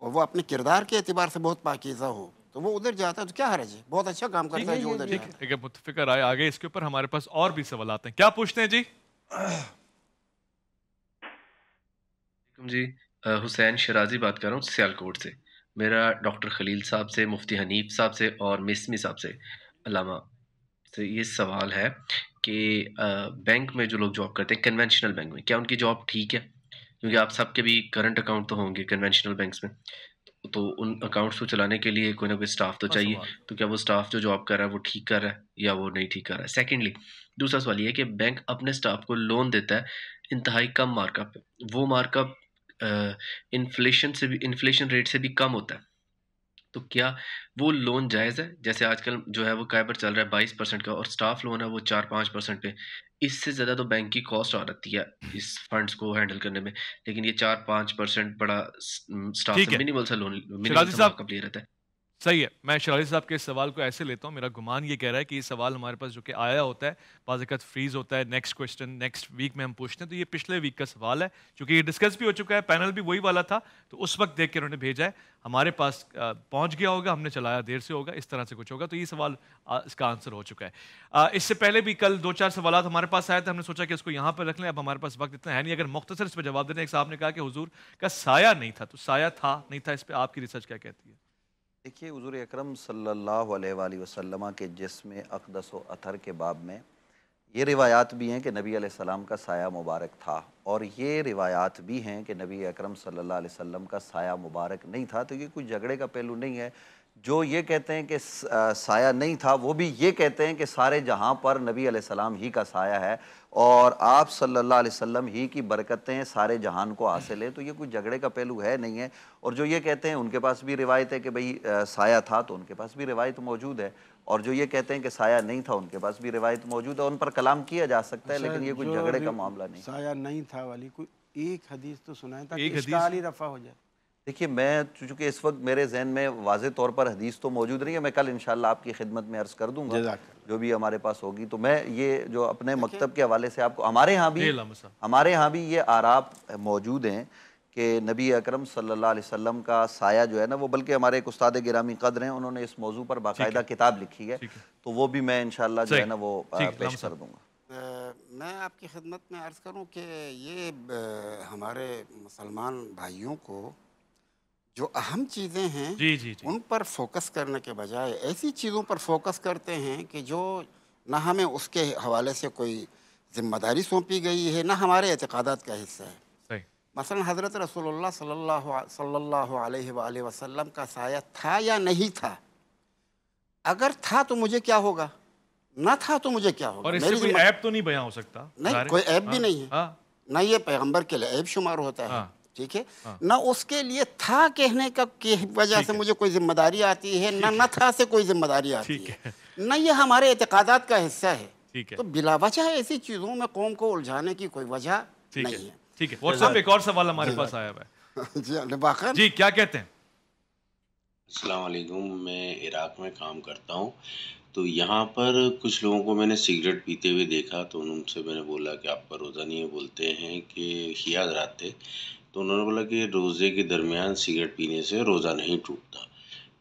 और वो अपने किरदार के अतबार से बहुत पाकिजा हो तो वो उधर जाता है तो क्या हरज है बहुत अच्छा काम करता है जो उधर मुतफिकर आए आगे इसके ऊपर हमारे पास और भी सवाल आते हैं क्या पूछते हैं जी जी हुसैन शराजी बात कर रहा हूँ सियालकोट से मेरा डॉक्टर खलील साहब से मुफ्ती हनीफ साहब से और मिसमी साहब से अलामा तो ये सवाल है कि बैंक में जो लोग जॉब करते हैं कन्वेंशनल बैंक में क्या उनकी जॉब ठीक है क्योंकि आप सबके भी करंट अकाउंट तो होंगे कन्वेंशनल बैंक्स में तो उन अकाउंट्स को चलाने के लिए कोई ना कोई स्टाफ तो हाँ, चाहिए तो क्या वो स्टाफ जो जॉब कर रहा है वो ठीक कर रहा है या वो नहीं ठीक कर रहा है सेकेंडली दूसरा सवाल ये है कि बैंक अपने स्टाफ को लोन देता है इंतहाई कम मार्कअप वो मार्कअप इन्फ्लेशन से भी इन्फ्लेशन रेट से भी कम होता है तो क्या वो लोन जायज़ है जैसे आजकल जो है वो पर चल रहा है बाईस परसेंट का और स्टाफ लोन है वो चार पाँच परसेंट पे इससे ज़्यादा तो बैंक की कॉस्ट आ रही है इस फंड्स को हैंडल करने में लेकिन ये चार पाँच परसेंट बड़ा स्टाफ मिनिमल सा लोन मिनिमल सा का रहता है सही है मैं शराली साहब के सवाल को ऐसे लेता हूँ मेरा गुमान ये कह रहा है कि ये सवाल हमारे पास जो कि आया होता है बाज़त फ्रीज होता है नेक्स्ट क्वेश्चन नेक्स्ट वीक में हम पूछते हैं तो ये पिछले वीक का सवाल है क्योंकि ये डिस्कस भी हो चुका है पैनल भी वही वाला था तो उस वक्त देख के उन्होंने भेजा है हमारे पास पहुँच गया होगा हमने चलाया देर से होगा इस तरह से कुछ होगा तो ये सवाल इसका आंसर हो चुका है इससे पहले भी कल दो चार सवाल हमारे पास आए थे हमने सोचा कि इसको यहाँ पर रख लें अब हमारे पास वक्त इतना है नहीं अगर मुख्तर इस पर जवाब देने एक साहब ने कहा कि हजूर का साया नहीं था तो साया था नहीं था इस पर आपकी रिसर्च क्या कहती है देखिए हजूर अक्रम सल्ला के जिसम अकदस व अतर के बाब में ये रिवायात भी हैं कि नबी सलाम का साया मुबारक था और ये रिवायात भी हैं कि नबी अक्रम सल्ला वसम का साया मुबारक नहीं था तो ये कोई झगड़े का पहलू नहीं है जो ये कहते हैं कि साया नहीं था वो भी ये कहते हैं कि सारे जहां पर नबी सलाम ही का साया है और आप सल्लल्लाहु अलैहि वसल्लम ही की बरकतें सारे जहान को हासिल है तो ये कोई झगड़े का पहलू है नहीं है और जो ये कहते हैं उनके पास भी रिवायत है कि भाई साया था तो उनके पास भी रिवायत मौजूद है और जो ये कहते हैं कि साया नहीं था उनके पास भी रिवायत मौजूद है उन पर कलाम किया जा सकता है अच्छा, लेकिन ये कोई झगड़े का मामला नहीं साया नहीं था वाली कोई एक हदीस तो सुनाए था रफा हो जाए देखिए मैं चूंकि इस वक्त मेरे जहन में वाज तौर पर हदीस तो मौजूद नहीं है मैं कल इनशाला आपकी खिदमत में अर्ज़ कर दूंगा जो भी हमारे पास होगी तो मैं ये जो अपने मकतब के हवाले से आपको हमारे यहाँ भी हमारे यहाँ भी ये आराप मौजूद हैं कि नबी अकरम सल्लल्लाहु अलैहि वसल्लम का साया जो है ना वो बल्कि हमारे एक उस्ताद गिरामी कदर हैं उन्होंने इस मौजू पर बाकायदा किताब लिखी है तो वो भी मैं इन जो है ना वो पेश कर दूँगा मैं आपकी खिदमत में अर्ज़ करूँ कि ये हमारे मुसलमान भाइयों को जो अहम चीज़ें हैं जी, जी, जी। उन पर फोकस करने के बजाय ऐसी चीज़ों पर फोकस करते हैं कि जो ना हमें उसके हवाले से कोई जिम्मेदारी सौंपी गई है ना हमारे एतकादात का हिस्सा है मसलन हज़रत रसोल्ला सल्ला वसलम का साया था या नहीं था अगर था तो मुझे क्या होगा ना था तो मुझे क्या होगा और इससे कोई ऐप तो नहीं बयां हो सकता नहीं कोई ऐप भी हाँ, नहीं है हाँ। ना ये पैगम्बर के लिए ऐप शुमार होता है हाँ। ठीक है हाँ। ना उसके लिए था कहने का वजह से मुझे कोई जिम्मेदारी आती है ना ना था से कोई जिम्मेदारी आती है।, है ना ये हमारे एतकादात का हिस्सा है तो बिला वजह ऐसी चीज़ों में कौम को उलझाने की कोई वजह नहीं है ठीक है व्हाट्सएप एक और सवाल हमारे पास आया है जी क्या कहते हैं असलकुम मैं इराक में काम करता हूँ तो यहाँ पर कुछ लोगों को मैंने सिगरेट पीते हुए देखा तो उनसे मैंने बोला कि आपका रोज़ा नहीं है बोलते हैं कि शिया हजरात थे तो उन्होंने बोला कि रोज़े के दरमियान सिगरेट पीने से रोज़ा नहीं टूटता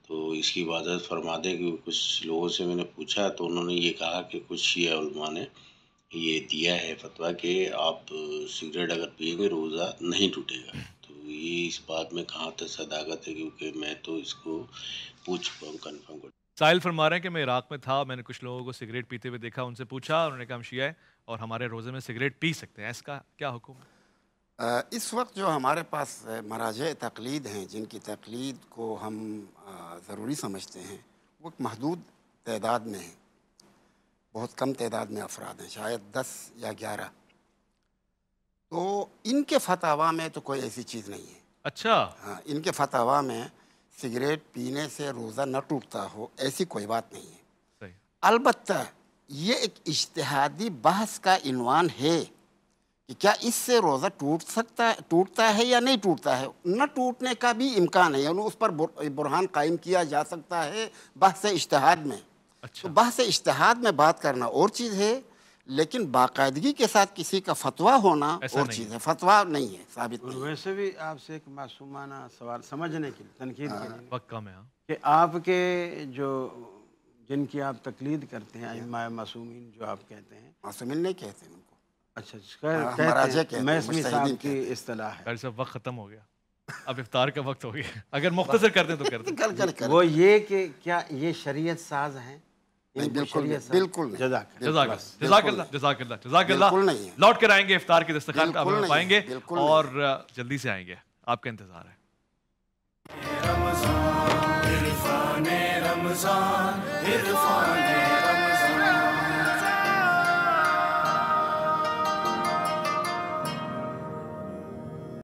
तो इसकी इबादत फरमा दें कि कुछ लोगों से मैंने पूछा तो उन्होंने ये कहा कि कुछ शिया ने ये दिया है फतवा कि आप सिगरेट अगर पियेंगे रोज़ा नहीं टूटेगा तो ये इस बात में कहाँ तक सदाकत है क्योंकि मैं तो इसको पूछ पाऊँ कन्फर्म कर साहिल फरमा रहे हैं कि मैं इराक़ में था मैंने कुछ लोगों को सिगरेट पीते हुए देखा उनसे पूछा उन्होंने कहा हम शिया और हमारे रोज़े में सिगरेट पी सकते हैं इसका क्या हुक्म है इस वक्त जो हमारे पास मराज तकलीद हैं जिनकी तकलीद को हम ज़रूरी समझते हैं वो एक महदूद तदाद में हैं बहुत कम तदाद में अफराद हैं शायद दस या ग्यारह तो इनके फतावा में तो कोई ऐसी चीज़ नहीं है अच्छा हाँ इनके फतावा में सिगरेट पीने से रोज़ा न टूटता हो ऐसी कोई बात नहीं है अलबत् ये एक इश्तहादी बहस का इनवान है कि क्या इससे रोज़ा टूट सकता है टूटता है या नहीं टूटता है न टूटने का भी इम्कान है यानी उस पर बुरहान कायम किया जा सकता है बहस इश्तहाद में अच्छा। तो बहस इश्तहाद में बात करना और चीज़ है लेकिन बाकायदगी के साथ किसी का फतवा होना और चीज़ है फतवा नहीं है साबित नहीं वैसे भी आपसे एक मासूमाना सवाल समझने के लिए तनकीद हाँ। के में हाँ। कि आपके जो जिनकी आप तकलीद करते हैं हाँ। मासूमिन जो आप कहते हैं मासूमिन नहीं कहते हैं अच्छा, अच्छा हाँ, वक्त ख़त्म हो गया अब इफ्तार का वक्त हो गया अगर मुख्तर कर दें तो कर दें वो ये कि क्या ये शरीयत साज हैं लौट कर आएंगे इफ्तार के दस्तखान पाएंगे और जल्दी से आएंगे आपका इंतजार है रमजान